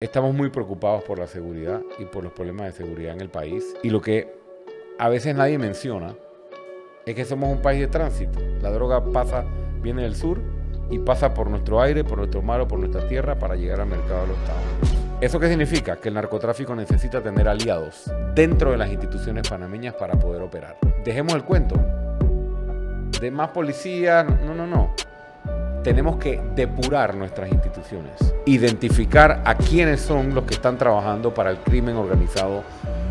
Estamos muy preocupados por la seguridad y por los problemas de seguridad en el país. Y lo que a veces nadie menciona es que somos un país de tránsito. La droga pasa, viene del sur y pasa por nuestro aire, por nuestro mar o por nuestra tierra para llegar al mercado de los Estados Unidos. ¿Eso qué significa? Que el narcotráfico necesita tener aliados dentro de las instituciones panameñas para poder operar. Dejemos el cuento de más policías. No, no, no tenemos que depurar nuestras instituciones, identificar a quiénes son los que están trabajando para el crimen organizado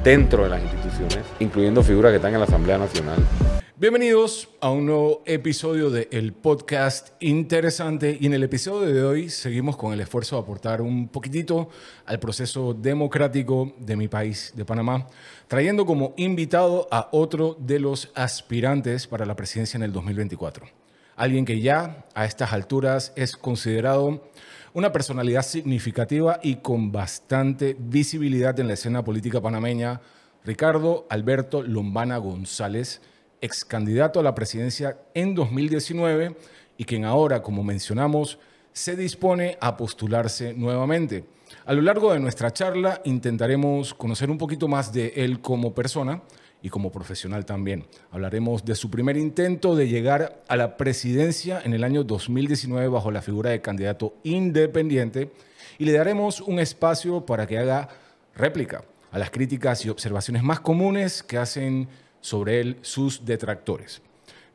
dentro de las instituciones, incluyendo figuras que están en la Asamblea Nacional. Bienvenidos a un nuevo episodio del El podcast interesante y en el episodio de hoy seguimos con el esfuerzo de aportar un poquitito al proceso democrático de mi país, de Panamá, trayendo como invitado a otro de los aspirantes para la presidencia en el 2024 alguien que ya a estas alturas es considerado una personalidad significativa y con bastante visibilidad en la escena política panameña, Ricardo Alberto Lombana González, ex candidato a la presidencia en 2019 y quien ahora, como mencionamos, se dispone a postularse nuevamente. A lo largo de nuestra charla intentaremos conocer un poquito más de él como persona, y como profesional también. Hablaremos de su primer intento de llegar a la presidencia en el año 2019 bajo la figura de candidato independiente y le daremos un espacio para que haga réplica a las críticas y observaciones más comunes que hacen sobre él sus detractores.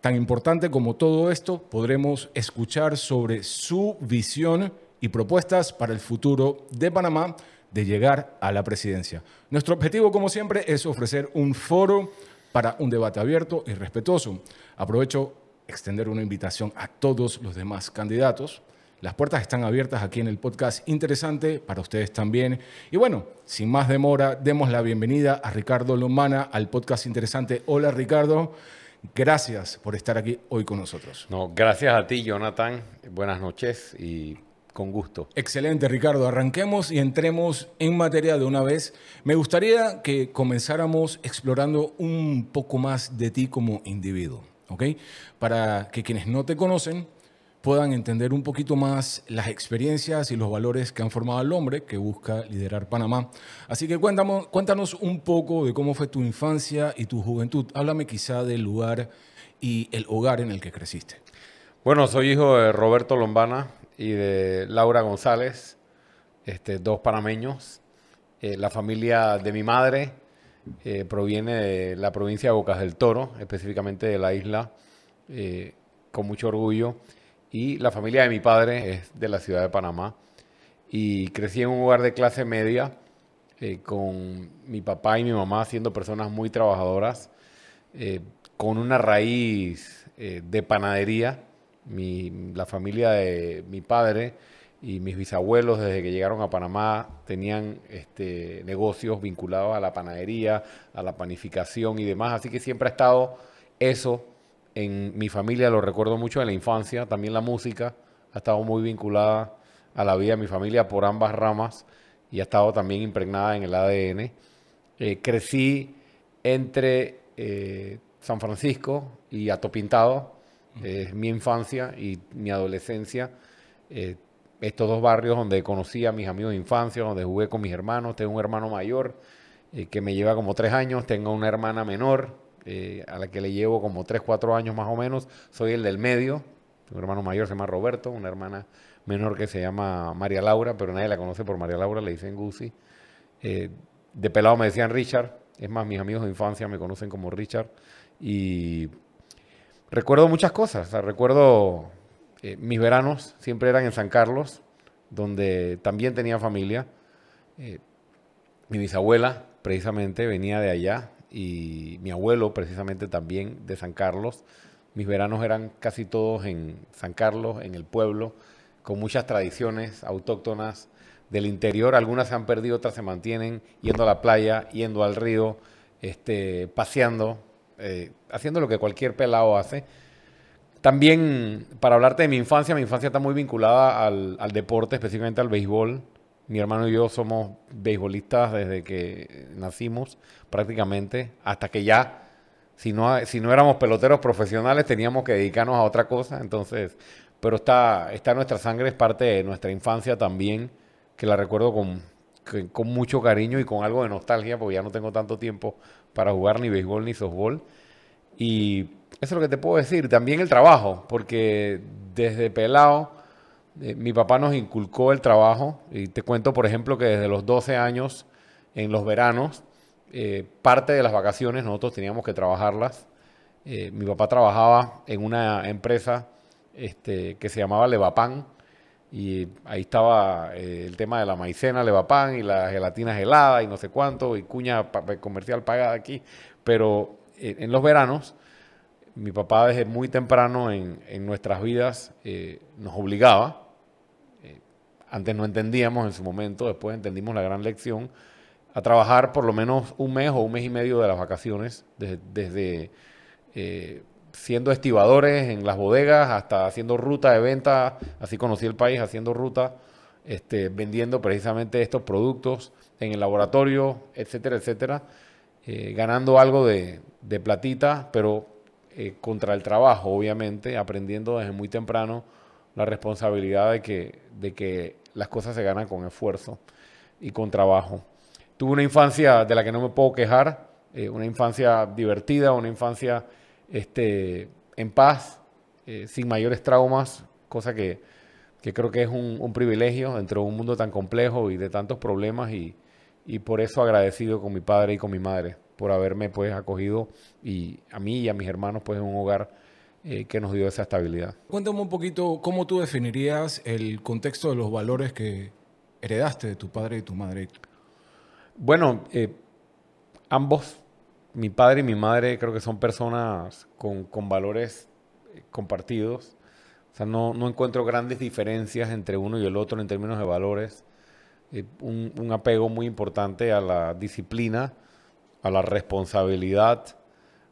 Tan importante como todo esto, podremos escuchar sobre su visión y propuestas para el futuro de Panamá de llegar a la presidencia. Nuestro objetivo, como siempre, es ofrecer un foro para un debate abierto y respetuoso. Aprovecho extender una invitación a todos los demás candidatos. Las puertas están abiertas aquí en el podcast interesante para ustedes también. Y bueno, sin más demora, demos la bienvenida a Ricardo Lomana al podcast interesante. Hola Ricardo, gracias por estar aquí hoy con nosotros. No, gracias a ti Jonathan, buenas noches y con gusto. Excelente, Ricardo. Arranquemos y entremos en materia de una vez. Me gustaría que comenzáramos explorando un poco más de ti como individuo, ¿ok? Para que quienes no te conocen puedan entender un poquito más las experiencias y los valores que han formado al hombre que busca liderar Panamá. Así que cuéntanos, cuéntanos un poco de cómo fue tu infancia y tu juventud. Háblame quizá del lugar y el hogar en el que creciste. Bueno, soy hijo de Roberto Lombana, y de Laura González, este, dos panameños. Eh, la familia de mi madre eh, proviene de la provincia de Bocas del Toro, específicamente de la isla, eh, con mucho orgullo. Y la familia de mi padre es de la ciudad de Panamá. Y crecí en un hogar de clase media con mi papá y mi mamá siendo personas muy trabajadoras, con una raíz de panadería la familia de mi padre y mis bisabuelos desde que llegaron a Panamá tenían este, negocios vinculados a la panadería, a la panificación y demás, así que siempre ha estado eso en mi familia, lo recuerdo mucho en la infancia, también la música ha estado muy vinculada a la vida de mi familia por ambas ramas y ha estado también impregnada en el ADN. Eh, crecí entre eh, San Francisco y Atopintado, es mi infancia y mi adolescencia. Eh, estos dos barrios donde conocí a mis amigos de infancia, donde jugué con mis hermanos. Tengo un hermano mayor eh, que me lleva como tres años. Tengo una hermana menor eh, a la que le llevo como tres, cuatro años más o menos. Soy el del medio. Tengo un hermano mayor se llama Roberto, una hermana menor que se llama María Laura, pero nadie la conoce por María Laura, le dicen Gusi. de pelado me decían Richard. Es más, mis amigos de infancia me conocen como Richard. Y recuerdo muchas cosas. recuerdo eh, mis veranos, siempre eran en San Carlos, donde también tenía familia. Eh, mi bisabuela, precisamente, venía de allá y mi abuelo, precisamente, también de San Carlos. Mis veranos eran casi todos en San Carlos, en el pueblo, con muchas tradiciones autóctonas del interior. Algunas se han perdido, otras se mantienen, yendo a la playa, yendo al río, este, paseando eh, haciendo lo que cualquier pelado hace. También, para hablarte de mi infancia, mi infancia está muy vinculada al, deporte, específicamente al béisbol. Mi hermano y yo somos beisbolistas desde que nacimos, prácticamente, hasta que ya si no, si no, éramos peloteros profesionales, teníamos que dedicarnos a otra cosa. Entonces, pero está, está nuestra sangre, es parte de nuestra infancia también, que la recuerdo con, con mucho cariño y con algo de nostalgia, porque ya no tengo tanto tiempo para jugar ni béisbol ni softball. Y eso es lo que te puedo decir. También el trabajo, porque desde pelado eh, mi papá nos inculcó el trabajo. Y te cuento, por ejemplo, que desde los 12 años, en los veranos, eh, parte de las vacaciones nosotros teníamos que trabajarlas. Eh, mi papá trabajaba en una empresa este, que se llamaba levapán y ahí estaba eh, el tema de la maicena, levapán y la gelatina helada y no sé cuánto, y cuña comercial pagada aquí. Pero eh, en los veranos, mi papá desde muy temprano en, nuestras vidas eh, nos obligaba. Antes no entendíamos en su momento, después entendimos la gran lección, a trabajar por lo menos un mes o un mes y medio de las vacaciones, desde, desde siendo estibadores en las bodegas, hasta haciendo ruta de venta, así conocí el país, haciendo ruta, este, vendiendo precisamente estos productos en el laboratorio, etcétera, etcétera, eh, ganando algo de, platita, pero eh, contra el trabajo, obviamente, aprendiendo desde muy temprano la responsabilidad de que, de que las cosas se ganan con esfuerzo y con trabajo. Tuve una infancia de la que no me puedo quejar, eh, una infancia divertida, una infancia este, en paz, eh, sin mayores traumas, cosa que, que creo que es un, privilegio dentro de un mundo tan complejo y de tantos problemas y, y, por eso agradecido con mi padre y con mi madre por haberme pues acogido y a mí y a mis hermanos pues en un hogar eh, que nos dio esa estabilidad. Cuéntame un poquito cómo tú definirías el contexto de los valores que heredaste de tu padre y tu madre. Bueno, eh, ambos mi padre y mi madre creo que son personas con, valores eh, compartidos. O sea, no, no, encuentro grandes diferencias entre uno y el otro en términos de valores. Eh, un, apego muy importante a la disciplina, a la responsabilidad,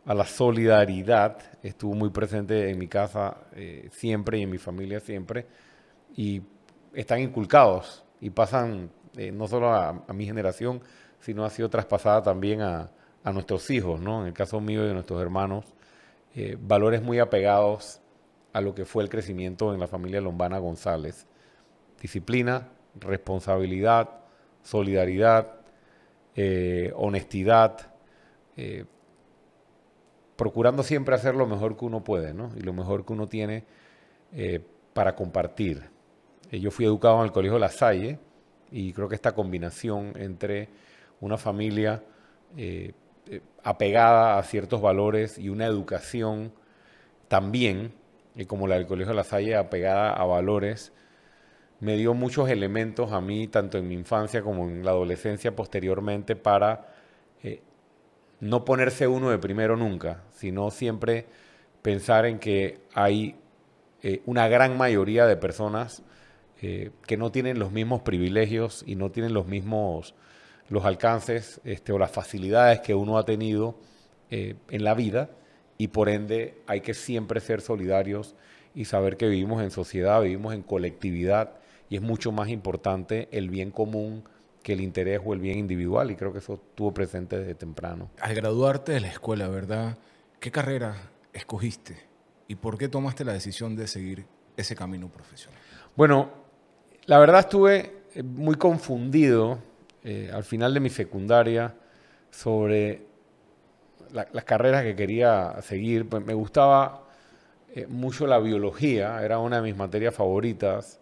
a la solidaridad. Estuvo muy presente en mi casa eh, siempre y en mi familia siempre. Y están inculcados y pasan no solo a, a mi generación, sino ha sido traspasada también a, a nuestros hijos, ¿no? En el caso mío y de nuestros hermanos, eh, valores muy apegados a lo que fue el crecimiento en la familia Lombana González. Disciplina, responsabilidad, solidaridad, eh, honestidad, eh, procurando siempre hacer lo mejor que uno puede, ¿no? Y lo mejor que uno tiene para compartir. yo fui educado en el Colegio La Salle y creo que esta combinación entre una familia eh, apegada a ciertos valores y una educación también, eh, como la del Colegio de la Salle, apegada a valores, me dio muchos elementos a mí, tanto en mi infancia como en la adolescencia posteriormente, para eh, no ponerse uno de primero nunca, sino siempre pensar en que hay una gran mayoría de personas que no tienen los mismos privilegios y no tienen los mismos los alcances este, o las facilidades que uno ha tenido eh, en la vida y por ende hay que siempre ser solidarios y saber que vivimos en sociedad, vivimos en colectividad y es mucho más importante el bien común que el interés o el bien individual y creo que eso estuvo presente desde temprano. Al graduarte de la escuela, ¿verdad? ¿Qué carrera escogiste y por qué tomaste la decisión de seguir ese camino profesional? Bueno, la verdad estuve eh, muy confundido eh, al final de mi secundaria sobre las carreras que quería seguir. Pues me gustaba eh, mucho la biología, era una de mis materias favoritas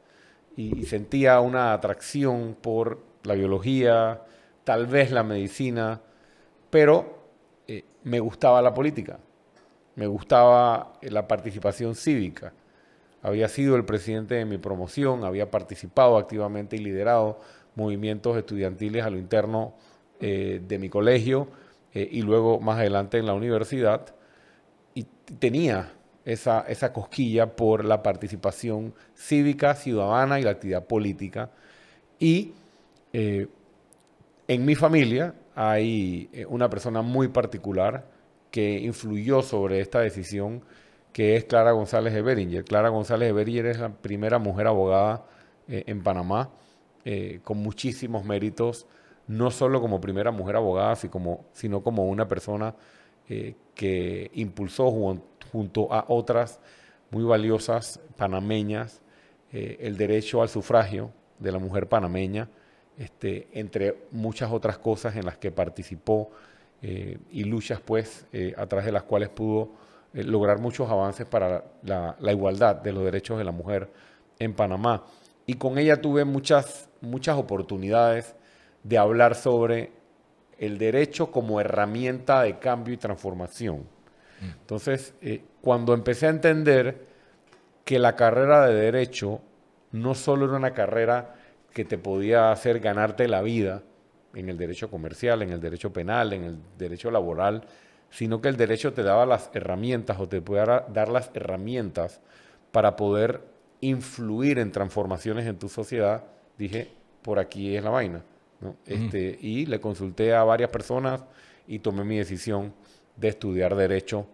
y, sentía una atracción por la biología, tal vez la medicina, pero eh, me gustaba la política, me gustaba la participación cívica. Había sido el presidente de mi promoción, había participado activamente y liderado movimientos estudiantiles a lo interno eh, de mi colegio eh, y luego más adelante en la universidad. Y tenía esa, cosquilla por la participación cívica, ciudadana y la actividad política. Y eh, en mi familia hay una persona muy particular que influyó sobre esta decisión, que es Clara González Eberinger. Clara González Eberinger es la primera mujer abogada en Panamá eh, con muchísimos méritos, no solo como primera mujer abogada, sino como una persona eh, que impulsó junto a otras muy valiosas panameñas eh, el derecho al sufragio de la mujer panameña, este, entre muchas otras cosas en las que participó y luchas pues a través de las cuales pudo lograr muchos avances para la igualdad de los derechos de la mujer en Panamá y con ella tuve muchas, muchas oportunidades de hablar sobre el derecho como herramienta de cambio y transformación. Mm. Entonces, eh, cuando empecé a entender que la carrera de derecho no solo era una carrera que te podía hacer ganarte la vida en el derecho comercial, en el derecho penal, en el derecho laboral, sino que el derecho te daba las herramientas o te podía dar las herramientas para poder influir en transformaciones en tu sociedad, dije, por aquí es la vaina. Este, y le consulté a varias personas y tomé mi decisión de estudiar Derecho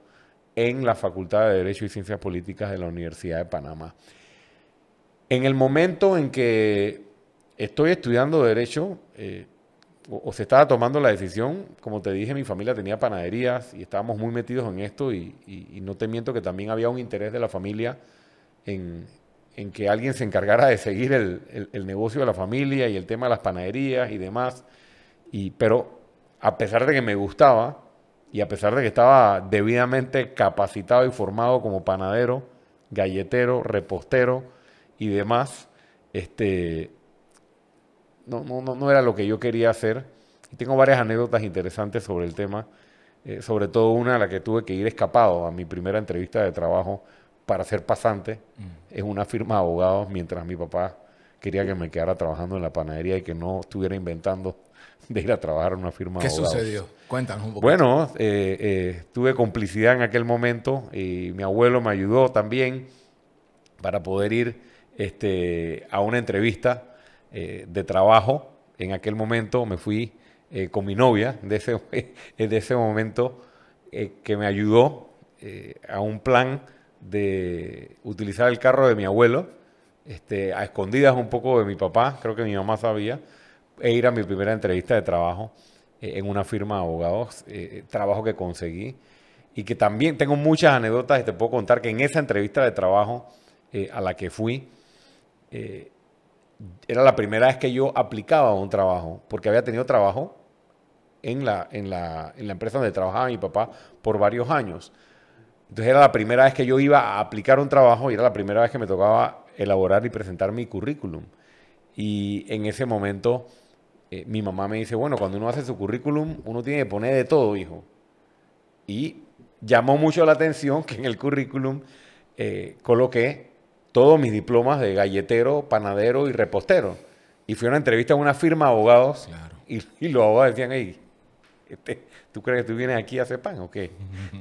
en la Facultad de Derecho y Ciencias Políticas de la Universidad de Panamá. En el momento en que estoy estudiando Derecho, eh, o, se estaba tomando la decisión, como te dije, mi familia tenía panaderías y estábamos muy metidos en esto y no te miento que también había un interés de la familia en, en que alguien se encargara de seguir el, negocio de la familia y el tema de las panaderías y demás. Y, pero a pesar de que me gustaba y a pesar de que estaba debidamente capacitado y formado como panadero, galletero, repostero y demás, este, no, no, no era lo que yo quería hacer. tengo varias anécdotas interesantes sobre el tema, eh, sobre todo una a la que tuve que ir escapado a mi primera entrevista de trabajo para ser pasante mm. en una firma de abogados mientras mi papá quería que me quedara trabajando en la panadería y que no estuviera inventando de ir a trabajar en una firma de abogados. ¿Qué sucedió? Cuéntanos un poco. Bueno, eh, eh, tuve complicidad en aquel momento y mi abuelo me ayudó también para poder ir este, a una entrevista eh, de trabajo. En aquel momento me fui con mi novia de de ese momento que me ayudó a un plan de utilizar el carro de mi abuelo, este, a escondidas un poco de mi papá, creo que mi mamá sabía, e ir a mi primera entrevista de trabajo eh, en una firma de abogados, eh, eh, trabajo que conseguí y que también tengo muchas anécdotas y te puedo contar que en esa entrevista de trabajo a la que fui, era la primera vez que yo aplicaba a un trabajo, porque había tenido trabajo en la empresa donde trabajaba mi papá por varios años. Entonces era la primera vez que yo iba a aplicar un trabajo y era la primera vez que me tocaba elaborar y presentar mi currículum. Y en ese momento eh, mi mamá me dice, bueno, cuando uno hace su currículum, uno tiene que poner de todo, hijo. Y llamó mucho la atención que en el currículum eh, coloqué todos mis diplomas de galletero, panadero y repostero. Y fui a una entrevista a una firma de abogados y, y los abogados decían, ahí este, ¿tú crees que tú vienes aquí a hacer pan o qué?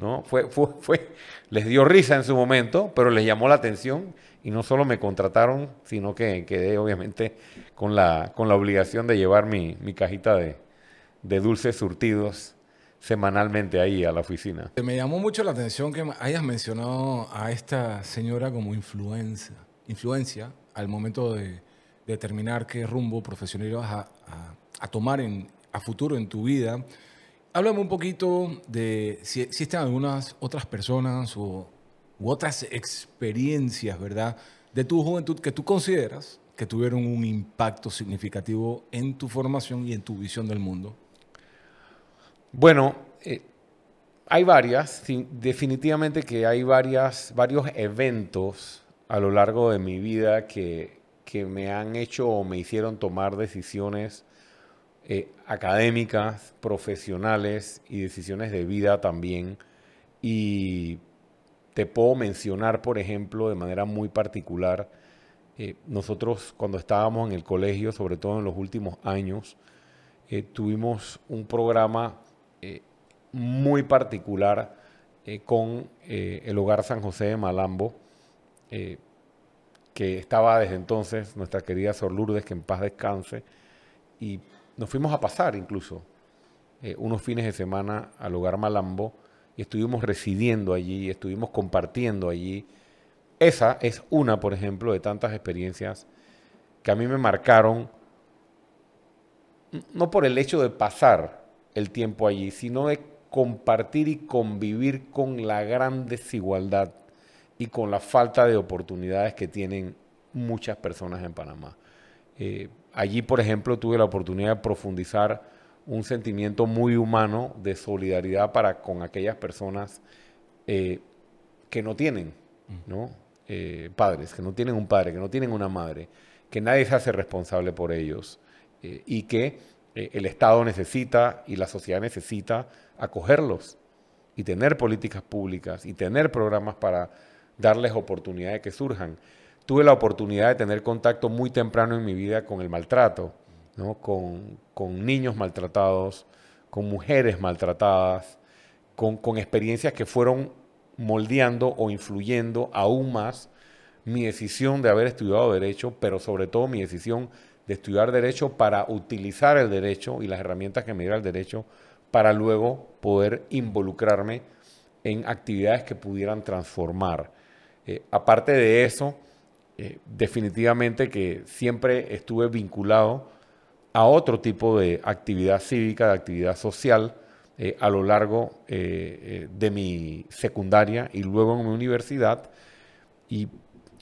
¿No? Fue, fue, les dio risa en su momento, pero les llamó la atención y no solo me contrataron, sino que quedé obviamente con la, con la obligación de llevar mi, mi cajita de, de dulces surtidos semanalmente ahí a la oficina. Eh, me llamó mucho la atención que hayas mencionado a esta señora como influencia, influencia al momento de determinar qué rumbo profesional vas a, a, a tomar en, a futuro en tu vida. Háblame un poquito de si existen algunas otras personas o, u otras experiencias, ¿verdad? De tu juventud que tú consideras que tuvieron un impacto significativo en tu formación y en tu visión del mundo. Bueno, eh, hay varias, definitivamente que hay varias, varios eventos a lo largo de mi vida que, que me han hecho o me hicieron tomar decisiones eh, académicas, profesionales y decisiones de vida también. Y te puedo mencionar, por ejemplo, de manera muy particular, eh, nosotros cuando estábamos en el colegio, sobre todo en los últimos años, eh, tuvimos un programa eh, muy particular con el Hogar San José de Malambo, que estaba desde entonces nuestra querida Sor Lourdes, que en paz descanse, y nos fuimos a pasar incluso eh, unos fines de semana al hogar Malambo y estuvimos residiendo allí, estuvimos compartiendo allí. Esa es una, por ejemplo, de tantas experiencias que a mí me marcaron, no por el hecho de pasar el tiempo allí, sino de compartir y convivir con la gran desigualdad y con la falta de oportunidades que tienen muchas personas en Panamá. Eh, allí, por ejemplo, tuve la oportunidad de profundizar un sentimiento muy humano de solidaridad para con aquellas personas eh, que no tienen, eh, padres, que no tienen un padre, que no tienen una madre, que nadie se hace responsable por ellos eh, y que el Estado necesita y la sociedad necesita acogerlos y tener políticas públicas y tener programas para darles oportunidad de que surjan tuve la oportunidad de tener contacto muy temprano en mi vida con el maltrato, con, niños maltratados, con mujeres maltratadas, con, experiencias que fueron moldeando o influyendo aún más mi decisión de haber estudiado derecho, pero sobre todo mi decisión de estudiar derecho para utilizar el derecho y las herramientas que me diera el derecho para luego poder involucrarme en actividades que pudieran transformar. Eh, aparte de eso, eh, definitivamente que siempre estuve vinculado a otro tipo de actividad cívica, de actividad social, eh, a lo largo eh, de mi secundaria y luego en mi universidad. Y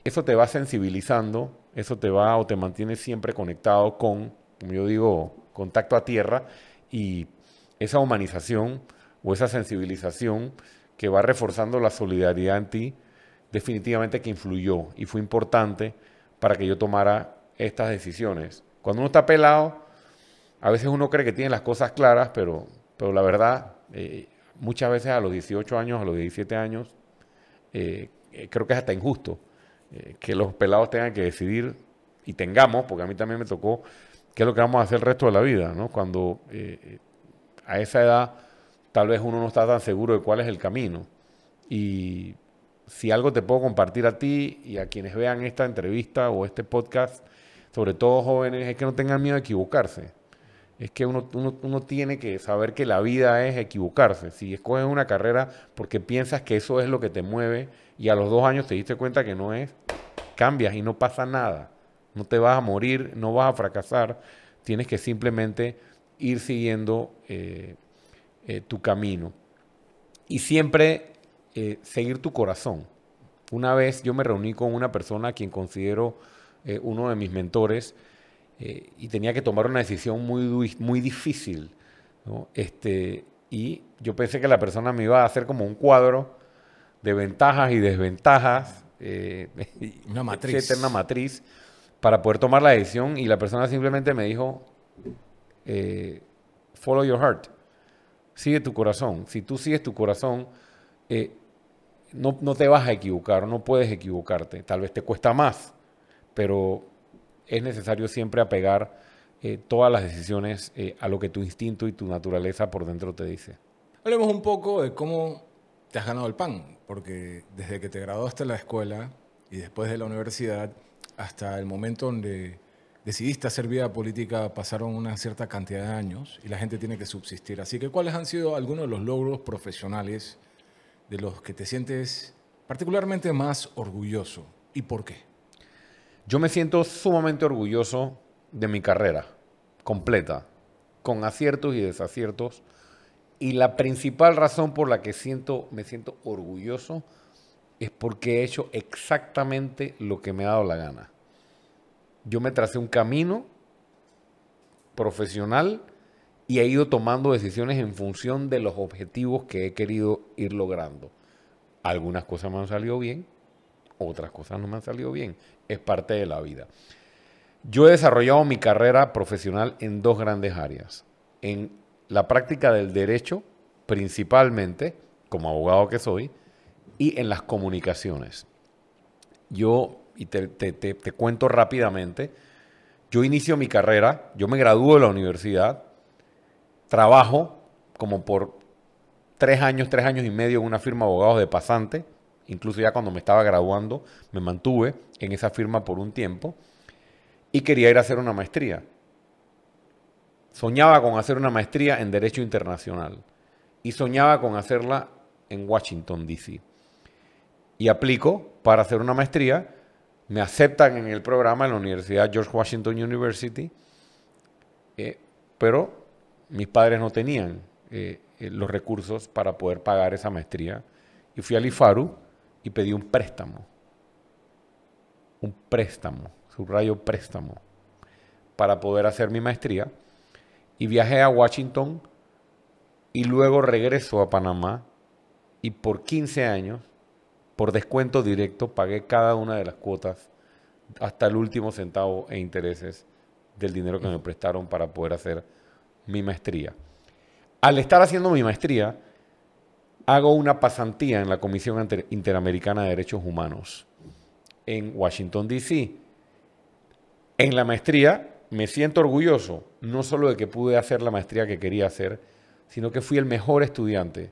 eso te va sensibilizando, eso te va o te mantiene siempre conectado con, como yo digo, contacto a tierra y esa humanización o esa sensibilización que va reforzando la solidaridad en ti definitivamente que influyó y fue importante para que yo tomara estas decisiones. Cuando uno está pelado, a veces uno cree que tiene las cosas claras, pero, pero la verdad, eh, muchas veces a los 18 años, a los 17 años, eh, eh, creo que es hasta injusto que los pelados tengan que decidir y tengamos, porque a mí también me tocó, qué es lo que vamos a hacer el resto de la vida, ¿no? Cuando a esa edad tal vez uno no está tan seguro de cuál es el camino. Y si algo te puedo compartir a ti y a quienes vean esta entrevista o este podcast, sobre todo jóvenes, es que no tengan miedo a equivocarse. Es que uno, tiene que saber que la vida es equivocarse. Si escoges una carrera porque piensas que eso es lo que te mueve y a los dos años te diste cuenta que no es, cambias y no pasa nada. No te vas a morir, no vas a fracasar. Tienes que simplemente ir siguiendo eh, eh, tu camino. Y siempre eh, seguir tu corazón. Una vez yo me reuní con una persona a quien considero eh, uno de mis mentores eh, y tenía que tomar una decisión muy, muy difícil. Este, y yo pensé que la persona me iba a hacer como un cuadro de ventajas y desventajas. una matriz. una matriz para poder tomar la decisión y la persona simplemente me dijo, follow your heart, sigue tu corazón. Si tú sigues tu corazón, no, te vas a equivocar, no puedes equivocarte. Tal vez te cuesta más, pero es necesario siempre apegar eh, todas las decisiones eh, a lo que tu instinto y tu naturaleza por dentro te dice. Hablemos un poco de cómo te has ganado el pan, porque desde que te graduaste de la escuela y después de la universidad hasta el momento donde decidiste hacer vida política pasaron una cierta cantidad de años y la gente tiene que subsistir. Así que, ¿cuáles han sido algunos de los logros profesionales de los que te sientes particularmente más orgulloso y por qué? Yo me siento sumamente orgulloso de mi carrera completa, con aciertos y desaciertos. Y la principal razón por la que siento, me siento orgulloso es porque he hecho exactamente lo que me ha dado la gana. Yo me tracé un camino profesional y he ido tomando decisiones en función de los objetivos que he querido ir logrando. Algunas cosas me han salido bien, otras cosas no me han salido bien. Es parte de la vida. Yo he desarrollado mi carrera profesional en dos grandes áreas. En la práctica del derecho, principalmente, como abogado que soy, y en las comunicaciones. Yo, y te, cuento rápidamente, yo inicio mi carrera, yo me gradúo de la universidad, Trabajo como por tres años, tres años y medio en una firma de abogados de pasante. Incluso ya cuando me estaba graduando, me mantuve en esa firma por un tiempo. Y quería ir a hacer una maestría. Soñaba con hacer una maestría en Derecho Internacional. Y soñaba con hacerla en Washington, D.C. Y aplico para hacer una maestría. Me aceptan en el programa en la Universidad George Washington University. Eh, pero mis padres no tenían eh, eh, los recursos para poder pagar esa maestría. Y fui al IFARU y pedí un préstamo. Un préstamo, subrayo préstamo, para poder hacer mi maestría. Y viajé a Washington y luego regreso a Panamá y por 15 años, por descuento directo, pagué cada una de las cuotas hasta el último centavo e intereses del dinero que me prestaron para poder hacer mi maestría. Al estar haciendo mi maestría, hago una pasantía en la Comisión Interamericana de Derechos Humanos en Washington, D.C. En la maestría me siento orgulloso, no solo de que pude hacer la maestría que quería hacer, sino que fui el mejor estudiante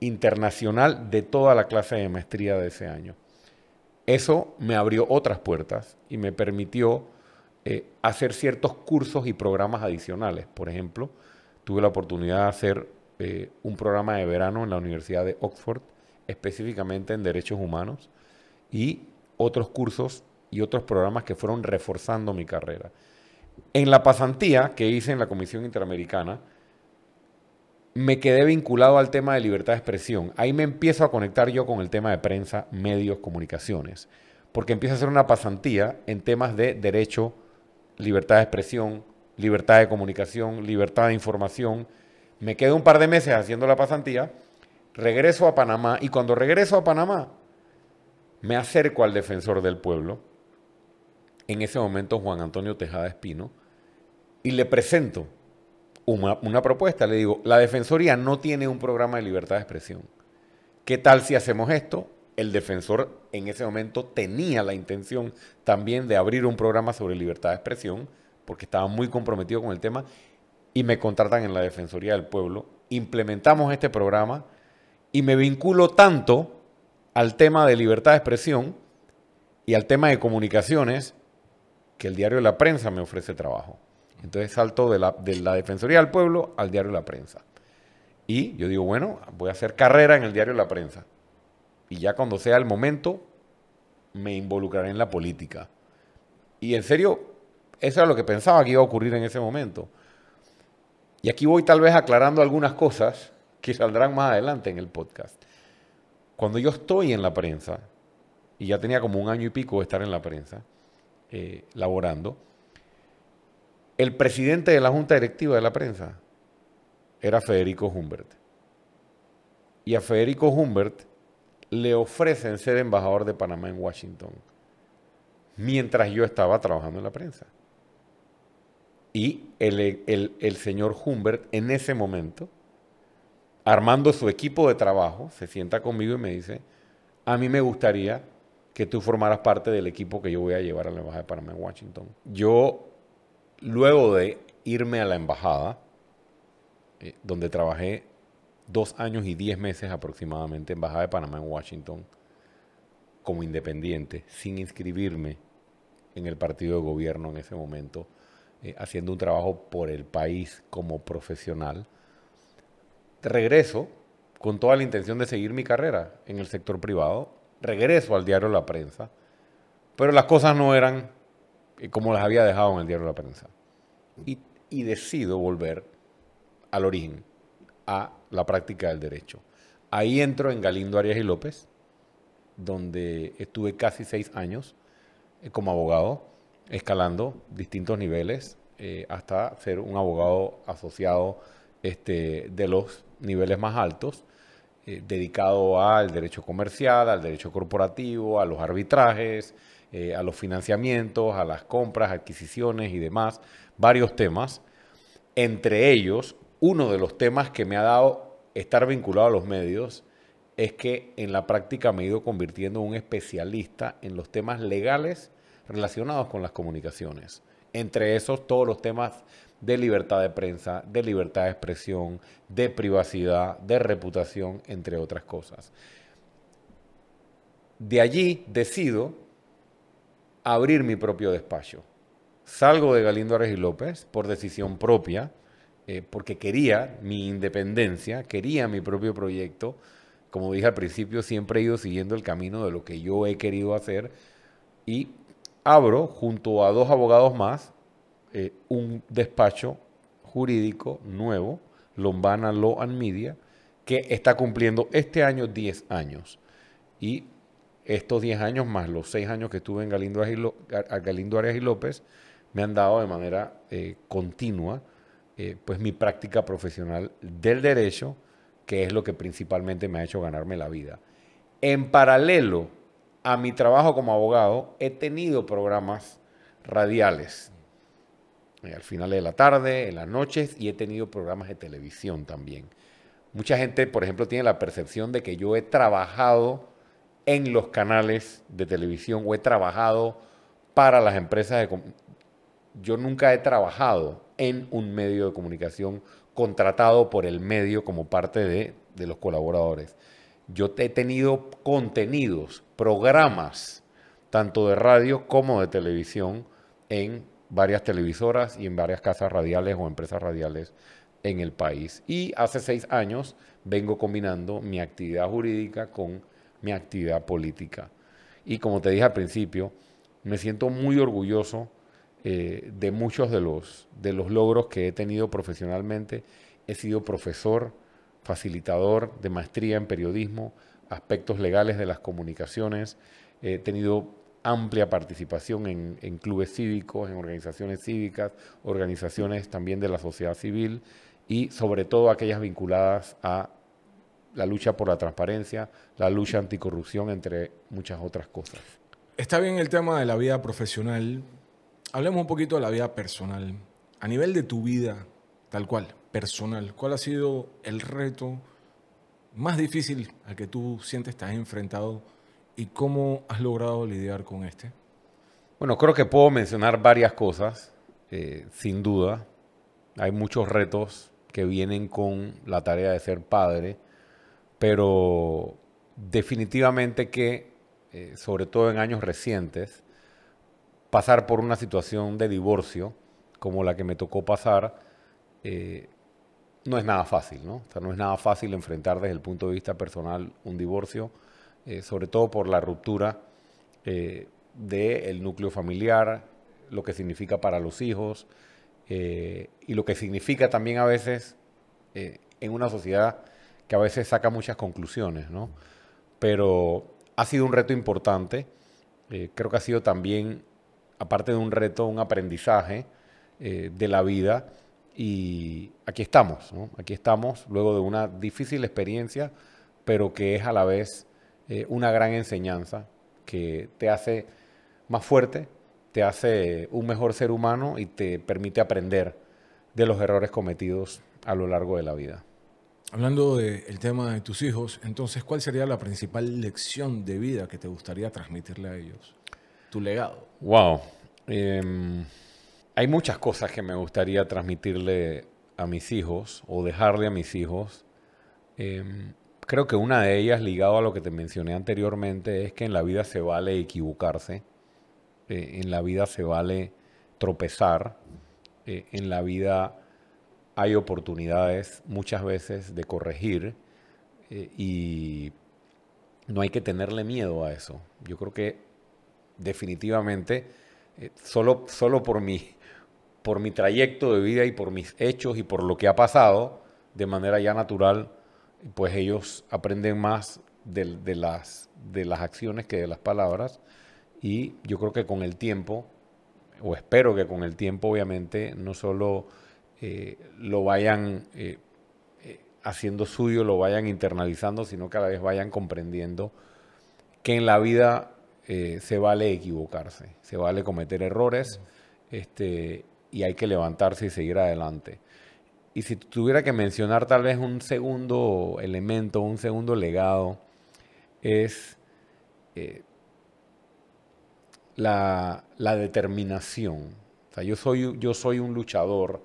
internacional de toda la clase de maestría de ese año. Eso me abrió otras puertas y me permitió eh, hacer ciertos cursos y programas adicionales. Por ejemplo, tuve la oportunidad de hacer eh, un programa de verano en la Universidad de Oxford, específicamente en derechos humanos, y otros cursos y otros programas que fueron reforzando mi carrera. En la pasantía que hice en la Comisión Interamericana, me quedé vinculado al tema de libertad de expresión. Ahí me empiezo a conectar yo con el tema de prensa, medios, comunicaciones, porque empiezo a hacer una pasantía en temas de derecho libertad de expresión, libertad de comunicación, libertad de información. Me quedo un par de meses haciendo la pasantía, regreso a Panamá y cuando regreso a Panamá me acerco al defensor del pueblo, en ese momento Juan Antonio Tejada Espino, y le presento una, una propuesta. Le digo, la Defensoría no tiene un programa de libertad de expresión. ¿Qué tal si hacemos esto? el defensor en ese momento tenía la intención también de abrir un programa sobre libertad de expresión, porque estaba muy comprometido con el tema, y me contratan en la Defensoría del Pueblo, implementamos este programa y me vinculo tanto al tema de libertad de expresión y al tema de comunicaciones que el diario La Prensa me ofrece trabajo. Entonces salto de la, Defensoría del Pueblo al diario La Prensa. Y yo digo, bueno, voy a hacer carrera en el diario La Prensa y ya cuando sea el momento me involucraré en la política. Y en serio, eso era lo que pensaba que iba a ocurrir en ese momento. Y aquí voy tal vez aclarando algunas cosas que saldrán más adelante en el podcast. Cuando yo estoy en la prensa, y ya tenía como un año y pico de estar en la prensa, eh, laborando, el presidente de la junta directiva de la prensa era Federico Humbert. Y a Federico Humbert le ofrecen ser embajador de Panamá en Washington mientras yo estaba trabajando en la prensa. Y el, señor Humbert en ese momento, armando su equipo de trabajo, se sienta conmigo y me dice, a mí me gustaría que tú formaras parte del equipo que yo voy a llevar a la Embajada de Panamá en Washington. Yo, luego de irme a la embajada, eh, donde trabajé dos años y diez meses aproximadamente, en Embajada de Panamá en Washington, como independiente, sin inscribirme en el partido de gobierno en ese momento, eh, haciendo un trabajo por el país como profesional. Regreso con toda la intención de seguir mi carrera en el sector privado, regreso al diario La Prensa, pero las cosas no eran eh, como las había dejado en el diario La Prensa. y decido volver al origen a la práctica del derecho. Ahí entro en Galindo Arias y López, donde estuve casi seis años eh, como abogado, escalando distintos niveles eh, hasta ser un abogado asociado este, de los niveles más altos, eh, dedicado al derecho comercial, al derecho corporativo, a los arbitrajes, a los financiamientos, a las compras, adquisiciones y demás, varios temas. Entre ellos, uno de los temas que me ha dado estar vinculado a los medios es que en la práctica me he ido convirtiendo en un especialista en los temas legales relacionados con las comunicaciones. Entre esos, todos los temas de libertad de prensa, de libertad de expresión, de privacidad, de reputación, entre otras cosas. De allí decido abrir mi propio despacho. Salgo de Galindo y López por decisión propia eh, porque quería mi independencia, quería mi propio proyecto. Como dije al principio, siempre he ido siguiendo el camino de lo que yo he querido hacer y abro junto a dos abogados más eh, un despacho jurídico nuevo, Lombana Law and Media, que está cumpliendo este año 10 años. Y estos 10 años más los 6 años que estuve en Galindo, Arias y López me han dado de manera eh, continua eh, pues mi práctica profesional del derecho, que es lo que principalmente me ha hecho ganarme la vida. En paralelo a mi trabajo como abogado, he tenido programas radiales eh, al final de la tarde, en las noches, y he tenido programas de televisión también. Mucha gente, por ejemplo, tiene la percepción de que yo he trabajado en los canales de televisión o he trabajado para las empresas de... Yo nunca he trabajado en un medio de comunicación contratado por el medio como parte de, de los colaboradores. Yo he tenido contenidos, programas, tanto de radio como de televisión, en varias televisoras y en varias casas radiales o empresas radiales en el país. Y hace seis años vengo combinando mi actividad jurídica con mi actividad política. Y como te dije al principio, me siento muy orgulloso eh, de muchos de los, de los logros que he tenido profesionalmente. He sido profesor, facilitador de maestría en periodismo, aspectos legales de las comunicaciones. He tenido amplia participación en, clubes cívicos, en organizaciones cívicas, organizaciones también de la sociedad civil y sobre todo aquellas vinculadas a la lucha por la transparencia, la lucha anticorrupción, entre muchas otras cosas. Está bien el tema de la vida profesional, hablemos un poquito de la vida personal. A nivel de tu vida, tal cual, personal, ¿cuál ha sido el reto más difícil al que tú sientes estás enfrentado y cómo has logrado lidiar con este? Bueno, creo que puedo mencionar varias cosas, eh, sin duda. Hay muchos retos que vienen con la tarea de ser padre, pero definitivamente que, eh, sobre todo en años recientes, pasar por una situación de divorcio como la que me tocó pasar, eh, no es nada fácil, ¿no? O sea, no es nada fácil enfrentar desde el punto de vista personal un divorcio, eh, sobre todo por la ruptura eh, del núcleo familiar, lo que significa para los hijos y lo que significa también a veces en una sociedad que a veces saca muchas conclusiones, ¿no? Pero ha sido un reto importante. creo que ha sido también aparte de un reto, un aprendizaje eh, de la vida. Y aquí estamos, Aquí estamos luego de una difícil experiencia, pero que es a la vez eh, una gran enseñanza que te hace más fuerte, te hace un mejor ser humano y te permite aprender de los errores cometidos a lo largo de la vida. Hablando del tema de tus hijos, entonces, ¿cuál sería la principal lección de vida que te gustaría transmitirle a ellos? tu legado? Wow. Em, hay muchas cosas que me gustaría transmitirle a mis hijos o dejarle a mis hijos. Em, creo que una de ellas, ligado a lo que te mencioné anteriormente, es que en la vida se vale equivocarse, eh, en la vida se vale tropezar, eh, en la vida hay oportunidades muchas veces de corregir eh, y no hay que tenerle miedo a eso. Yo creo que definitivamente, eh, solo, solo por, mi, por mi trayecto de vida y por mis hechos y por lo que ha pasado, de manera ya natural, pues ellos aprenden más de, las, de las acciones que de las palabras. Y yo creo que con el tiempo, o espero que con el tiempo, obviamente, no solo eh, lo vayan eh, haciendo suyo, lo vayan internalizando, sino cada vez vayan comprendiendo que en la vida eh, se vale equivocarse, se vale cometer errores este, y hay que levantarse y seguir adelante. Y si tuviera que mencionar tal vez un segundo elemento, un segundo legado, es eh, la, determinación. O sea, yo soy, yo soy un luchador,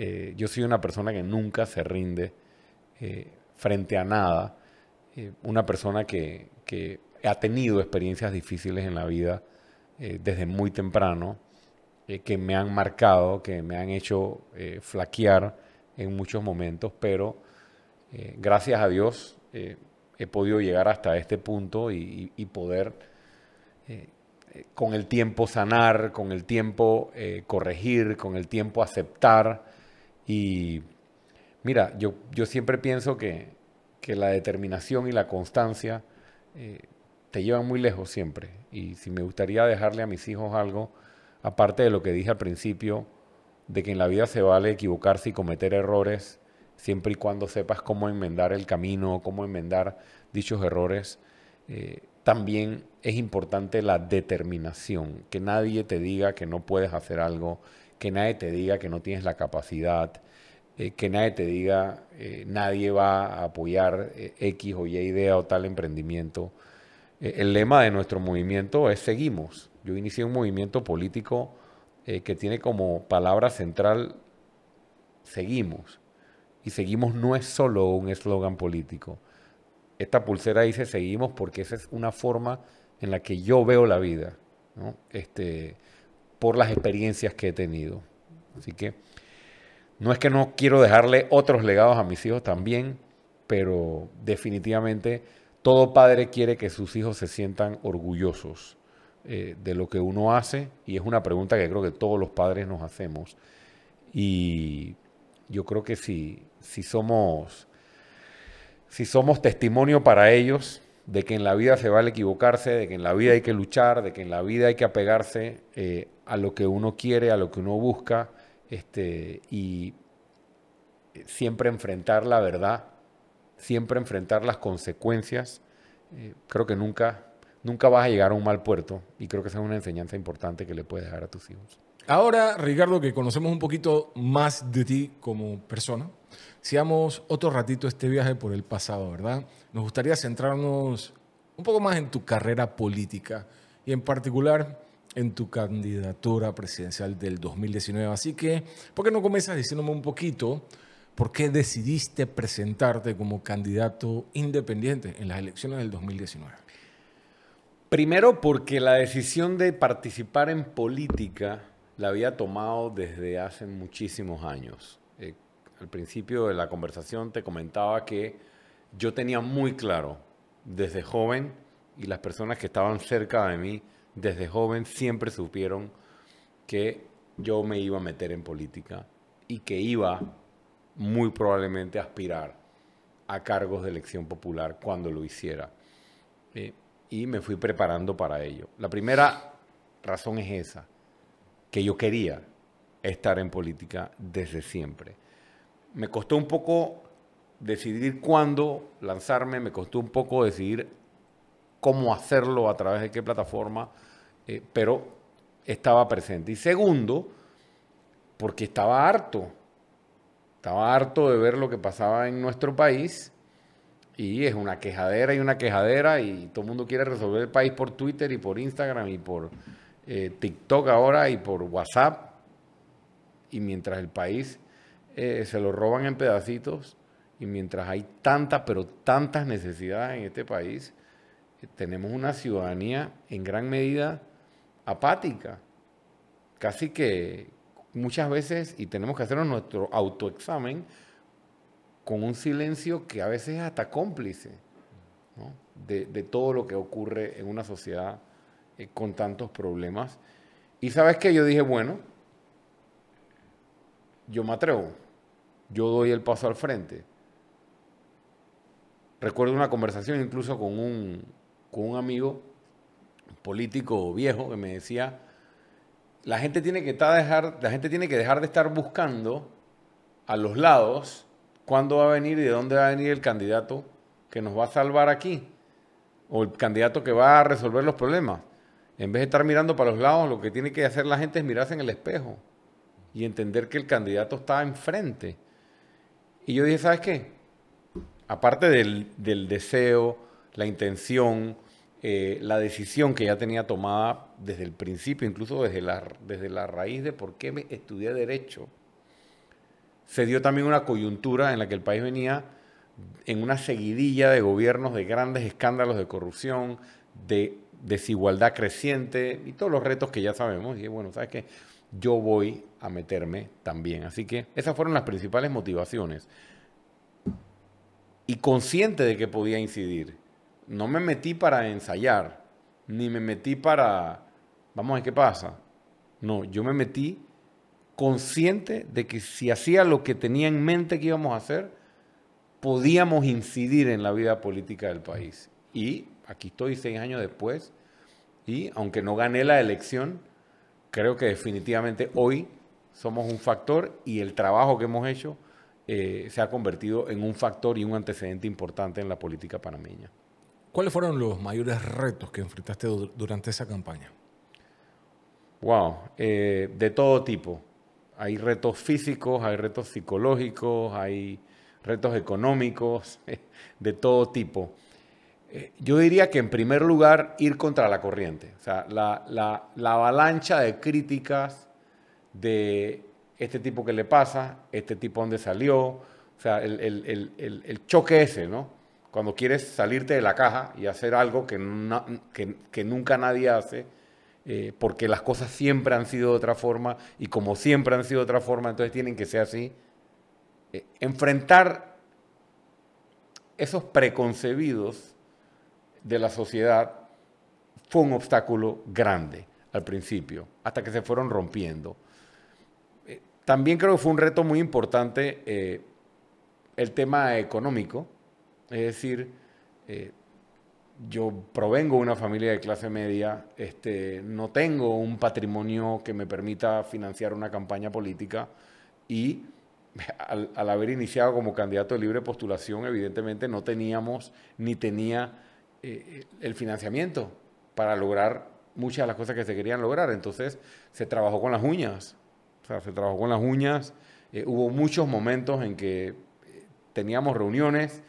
eh, yo soy una persona que nunca se rinde frente a nada, una persona que, que ha tenido experiencias difíciles en la vida eh, desde muy temprano, eh, que me han marcado, que me han hecho eh, flaquear en muchos momentos, pero gracias a Dios he podido llegar hasta este punto y, poder con el tiempo sanar, con el tiempo corregir, con el tiempo aceptar. Y mira, yo, yo siempre pienso que, la determinación y la constancia te llevan muy lejos siempre. Y si me gustaría dejarle a mis hijos algo, aparte de lo que dije al principio, de que en la vida se vale equivocarse y cometer errores, siempre y cuando sepas cómo enmendar el camino, cómo enmendar dichos errores, eh, también es importante la determinación, que nadie te diga que no puedes hacer algo, que nadie te diga que no tienes la capacidad, eh, que nadie te diga eh, nadie va a apoyar X o Y idea o tal emprendimiento. Eh, el lema de nuestro movimiento es Seguimos. Yo inicié un movimiento político eh, que tiene como palabra central Seguimos. Y Seguimos no es solo un eslogan político. Esta pulsera dice Seguimos porque esa es una forma en la que yo veo la vida, este, por las experiencias que he tenido. Así que no es que no quiero dejarle otros legados a mis hijos también, pero definitivamente todo padre quiere que sus hijos se sientan orgullosos eh, de lo que uno hace y es una pregunta que creo que todos los padres nos hacemos. Y yo creo que si, si somos, si somos testimonio para ellos de que en la vida se vale equivocarse, de que en la vida hay que luchar, de que en la vida hay que apegarse eh, a lo que uno quiere, a lo que uno busca, este, y siempre enfrentar la verdad siempre enfrentar las consecuencias. Eh, creo que nunca, nunca vas a llegar a un mal puerto y creo que esa es una enseñanza importante que le puedes dar a tus hijos. Ahora, Ricardo, que conocemos un poquito más de ti como persona, sigamos otro ratito este viaje por el pasado, ¿verdad? Nos gustaría centrarnos un poco más en tu carrera política y en particular en tu candidatura presidencial del 2019. Así que, ¿por qué no comienzas diciéndome un poquito ¿Por qué decidiste presentarte como candidato independiente en las elecciones del 2019? Primero porque la decisión de participar en política la había tomado desde hace muchísimos años. Eh, al principio de la conversación te comentaba que yo tenía muy claro desde joven y las personas que estaban cerca de mí desde joven siempre supieron que yo me iba a meter en política y que iba muy probablemente aspirar a cargos de elección popular cuando lo hiciera. Eh, y me fui preparando para ello. La primera razón es esa, que yo quería estar en política desde siempre. Me costó un poco decidir cuándo lanzarme, me costó un poco decidir cómo hacerlo, a través de qué plataforma, eh, pero estaba presente. Y segundo, porque estaba harto estaba harto de ver lo que pasaba en nuestro país y es una quejadera y una quejadera y todo el mundo quiere resolver el país por Twitter y por Instagram y por eh, TikTok ahora y por WhatsApp. Y mientras el país eh, se lo roban en pedacitos y mientras hay tantas, pero tantas necesidades en este país, eh, tenemos una ciudadanía en gran medida apática, casi que, muchas veces, y tenemos que hacernos nuestro autoexamen con un silencio que a veces es hasta cómplice de, todo lo que ocurre en una sociedad eh, con tantos problemas. Y sabes que yo dije, bueno, yo me atrevo, yo doy el paso al frente. Recuerdo una conversación incluso con un, con un amigo político viejo que me decía, la gente tiene que dejar, la gente tiene que dejar de estar buscando a los lados cuándo va a venir y de dónde va a venir el candidato que nos va a salvar aquí o el candidato que va a resolver los problemas. En vez de estar mirando para los lados, lo que tiene que hacer la gente es mirarse en el espejo y entender que el candidato está enfrente. Y yo dije, ¿sabes qué? Aparte del deseo, la intención, eh, la decisión que ya tenía tomada desde el principio, incluso desde la, desde la raíz de por qué me estudié Derecho, se dio también una coyuntura en la que el país venía en una seguidilla de gobiernos de grandes escándalos de corrupción, de desigualdad creciente y todos los retos que ya sabemos. Y bueno, ¿sabes qué? Yo voy a meterme también. Así que esas fueron las principales motivaciones. Y consciente de que podía incidir no me metí para ensayar, ni me metí para, vamos a ver qué pasa. No, yo me metí consciente de que si hacía lo que tenía en mente que íbamos a hacer, podíamos incidir en la vida política del país. Y aquí estoy seis años después, y aunque no gané la elección, creo que definitivamente hoy somos un factor y el trabajo que hemos hecho eh, se ha convertido en un factor y un antecedente importante en la política panameña. ¿Cuáles fueron los mayores retos que enfrentaste durante esa campaña? Wow, eh, de todo tipo. Hay retos físicos, hay retos psicológicos, hay retos económicos, de todo tipo. Eh, yo diría que en primer lugar ir contra la corriente, o sea, la, avalancha de críticas de este tipo que le pasa, este tipo dónde salió, o sea, el, el choque ese, ¿no? cuando quieres salirte de la caja y hacer algo que, nunca nadie hace, eh, porque las cosas siempre han sido de otra forma y como siempre han sido de otra forma, entonces tienen que ser así. Eh, enfrentar esos preconcebidos de la sociedad fue un obstáculo grande al principio, hasta que se fueron rompiendo. Eh, también creo que fue un reto muy importante el tema económico es decir, eh, yo provengo de una familia de clase media, este, no tengo un patrimonio que me permita financiar una campaña política y al, haber iniciado como candidato de libre postulación, evidentemente no teníamos ni tenía eh, eh, el financiamiento para lograr muchas de las cosas que se querían lograr. Entonces se trabajó con las uñas, se trabajó con las uñas. hubo muchos momentos en que teníamos reuniones,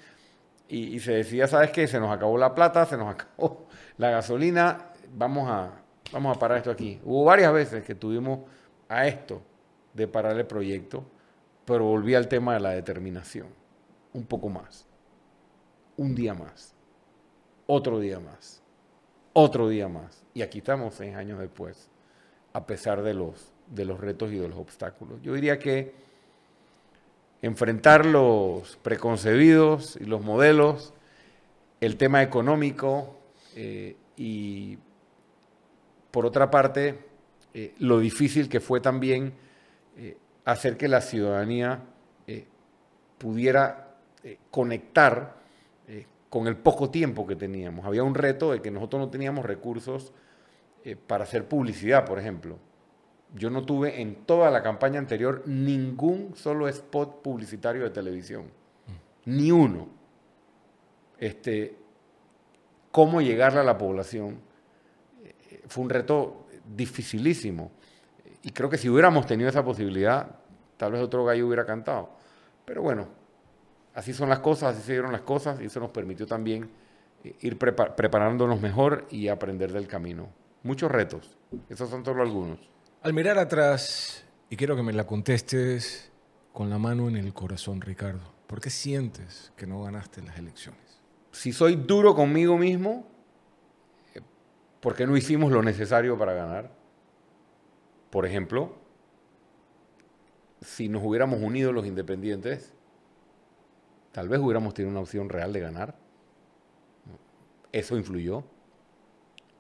y, se decía, ¿sabes qué? Se nos acabó la plata, se nos acabó la gasolina, vamos a, vamos a parar esto aquí. Hubo varias veces que tuvimos a esto de parar el proyecto, pero volví al tema de la determinación. Un poco más. Un día más. Otro día más. Otro día más. Y aquí estamos seis años después, a pesar de los, de los retos y de los obstáculos. Yo diría que enfrentar los preconcebidos y los modelos, el tema económico eh, y, por otra parte, eh, lo difícil que fue también eh, hacer que la ciudadanía pudiera conectar con el poco tiempo que teníamos. Había un reto de que nosotros no teníamos recursos para hacer publicidad, por ejemplo. Yo no tuve en toda la campaña anterior ningún solo spot publicitario de televisión. Mm. Ni uno. Este, cómo llegarle a la población eh, fue un reto dificilísimo. Y creo que si hubiéramos tenido esa posibilidad, tal vez otro gallo hubiera cantado. Pero bueno, así son las cosas, así se dieron las cosas y eso nos permitió también eh, ir preparándonos mejor y aprender del camino. Muchos retos, esos son solo algunos. Al mirar atrás, y quiero que me la contestes con la mano en el corazón, Ricardo, ¿por qué sientes que no ganaste las elecciones? Si soy duro conmigo mismo, eh, ¿por qué no hicimos lo necesario para ganar? Por ejemplo, si nos hubiéramos unido los independientes, tal vez hubiéramos tenido una opción real de ganar. Eso influyó.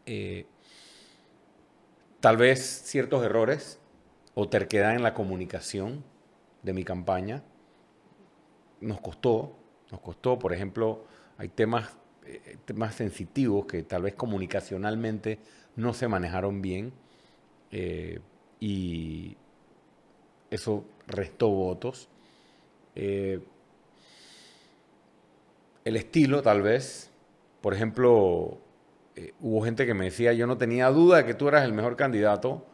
Eh, Tal vez ciertos errores o terquedad en la comunicación de mi campaña nos costó, nos costó, por ejemplo, hay temas, eh, más sensitivos que tal vez comunicacionalmente no se manejaron bien eh, y eso restó votos. Eh, el estilo, tal vez, por ejemplo, eh, hubo gente que me decía, yo no tenía duda de que tú eras el mejor candidato,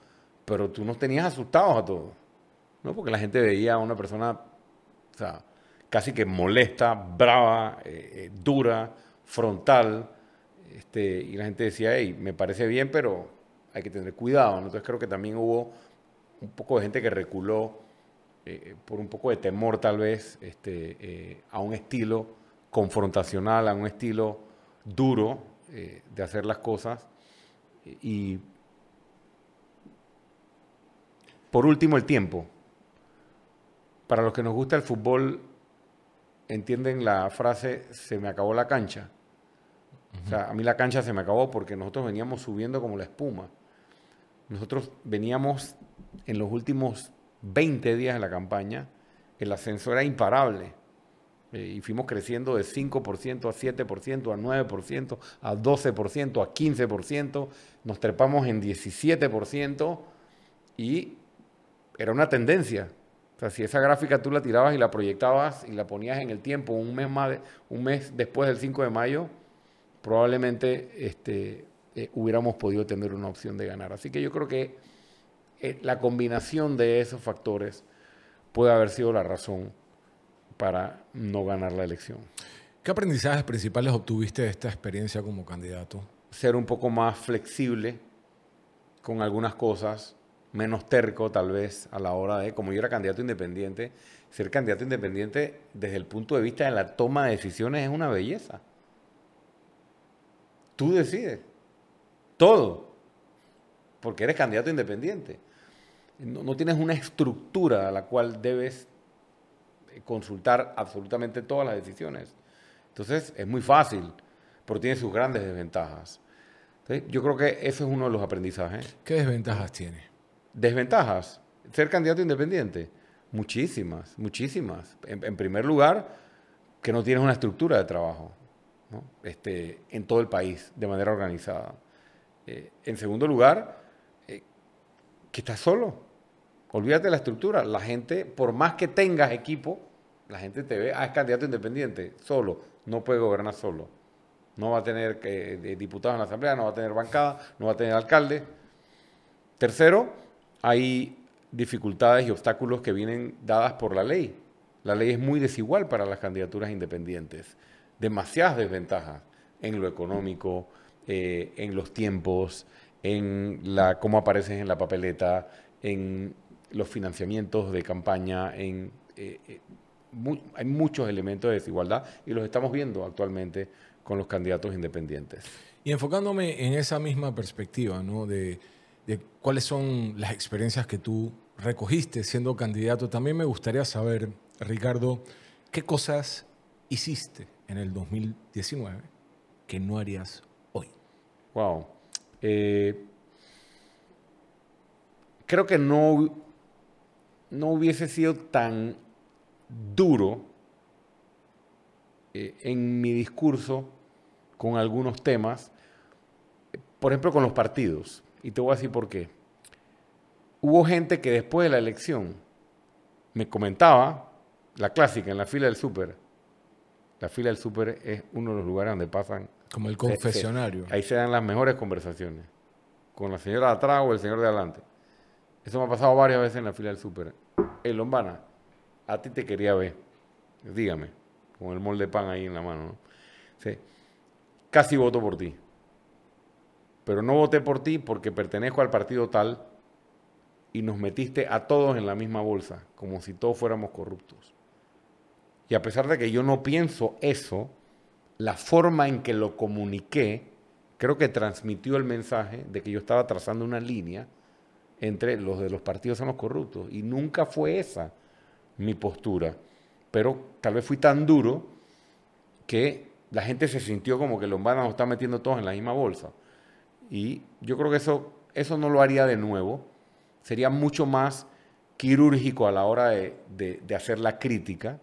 pero tú nos tenías asustados a todos, ¿no? Porque la gente veía a una persona, casi que molesta, brava, eh, eh, dura, frontal, este, y la gente decía, hey, me parece bien, pero hay que tener cuidado, Entonces creo que también hubo un poco de gente que reculó por un poco de temor tal vez este, a un estilo confrontacional, a un estilo duro, eh, de hacer las cosas. Y por último, el tiempo. Para los que nos gusta el fútbol, entienden la frase, se me acabó la cancha. sea, a mí la cancha se me acabó porque nosotros veníamos subiendo como la espuma. Nosotros veníamos en los últimos 20 días de la campaña, el ascenso era imparable. Eh, y fuimos creciendo de 5% a 7%, a 9%, a 12%, a 15%, nos trepamos en 17% y era una tendencia. O sea, si esa gráfica tú la tirabas y la proyectabas y la ponías en el tiempo un mes, más un mes después del 5 de mayo, probablemente este, eh, hubiéramos podido tener una opción de ganar. Así que yo creo que eh, la combinación de esos factores puede haber sido la razón para no ganar la elección. ¿Qué aprendizajes principales obtuviste de esta experiencia como candidato? Ser un poco más flexible con algunas cosas, menos terco tal vez a la hora de, como yo era candidato independiente, ser candidato independiente desde el punto de vista de la toma de decisiones es una belleza. Tú decides todo, porque eres candidato independiente. No, tienes una estructura a la cual debes consultar absolutamente todas las decisiones. Entonces es muy fácil, pero tiene sus grandes desventajas. Yo creo que eso es uno de los aprendizajes. ¿Qué desventajas tiene? Desventajas. Ser candidato independiente. Muchísimas, muchísimas. En, primer lugar, que no tienes una estructura de trabajo este, en todo el país de manera organizada. Eh, en segundo lugar, eh, que estás solo. Olvídate de la estructura. La gente, por más que tengas equipo, la gente te ve, ah, es candidato independiente, solo, no puede gobernar solo. No va a tener eh, diputados en la asamblea, no va a tener bancada, no va a tener alcalde. Tercero, hay dificultades y obstáculos que vienen dadas por la ley. La ley es muy desigual para las candidaturas independientes. Demasiadas desventajas en lo económico, eh, en los tiempos, en la cómo apareces en la papeleta, en los financiamientos de campaña, en, eh, eh, hay muchos elementos de desigualdad y los estamos viendo actualmente con los candidatos independientes. Y enfocándome en esa misma perspectiva, ¿no? De, cuáles son las experiencias que tú recogiste siendo candidato, también me gustaría saber, Ricardo, qué cosas hiciste en el 2019 que no harías hoy. Wow. Eh, creo que no no hubiese sido tan duro eh, en mi discurso con algunos temas, por ejemplo con los partidos. Y te voy a decir por qué. Hubo gente que después de la elección me comentaba, la clásica, en la fila del súper. La fila del súper es uno de los lugares donde pasan... Como el eh, eh, confesionario. ahí se dan las mejores conversaciones. Con la señora de atrás o el señor de adelante. Eso me ha pasado varias veces en la fila del súper. El Lombana, a ti te quería ver. Dígame, con el molde de pan ahí en la mano. Sí. Casi voto por ti. Pero no voté por ti porque pertenezco al partido tal y nos metiste a todos en la misma bolsa, como si todos fuéramos corruptos. Y a pesar de que yo no pienso eso, la forma en que lo comuniqué creo que transmitió el mensaje de que yo estaba trazando una línea entre los de los partidos son los corruptos. Y nunca fue esa mi postura. Pero tal vez fui tan duro que la gente se sintió como que los van a metiendo todos en la misma bolsa. Y yo creo que eso, eso no lo haría de nuevo. Sería mucho más quirúrgico a la hora de, de hacer la crítica,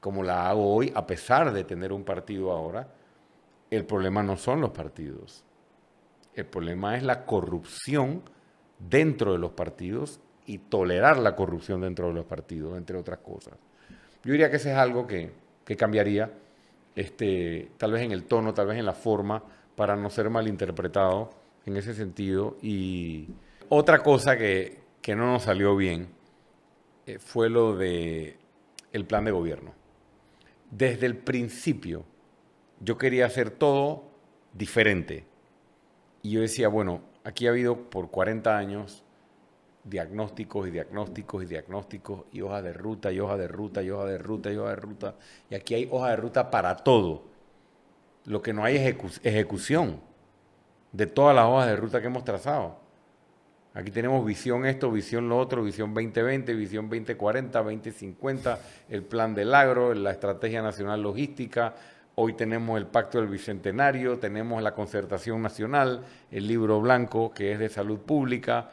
como la hago hoy, a pesar de tener un partido ahora. El problema no son los partidos. El problema es la corrupción dentro de los partidos y tolerar la corrupción dentro de los partidos, entre otras cosas. Yo diría que ese es algo que, cambiaría, este, tal vez en el tono, tal vez en la forma, para no ser malinterpretado en ese sentido. Y otra cosa que, no nos salió bien eh, fue lo de el plan de gobierno. Desde el principio yo quería hacer todo diferente. Y yo decía, bueno, Aquí ha habido por 40 años diagnósticos y diagnósticos y diagnósticos y hojas de ruta y hojas de ruta y hojas de ruta y hojas de ruta. Y aquí hay hojas de ruta para todo. Lo que no hay es ejecución de todas las hojas de ruta que hemos trazado. Aquí tenemos visión esto, visión lo otro, visión 2020, visión 2040, 2050, el plan del agro, la estrategia nacional logística, Hoy tenemos el Pacto del Bicentenario, tenemos la Concertación Nacional, el Libro Blanco, que es de salud pública.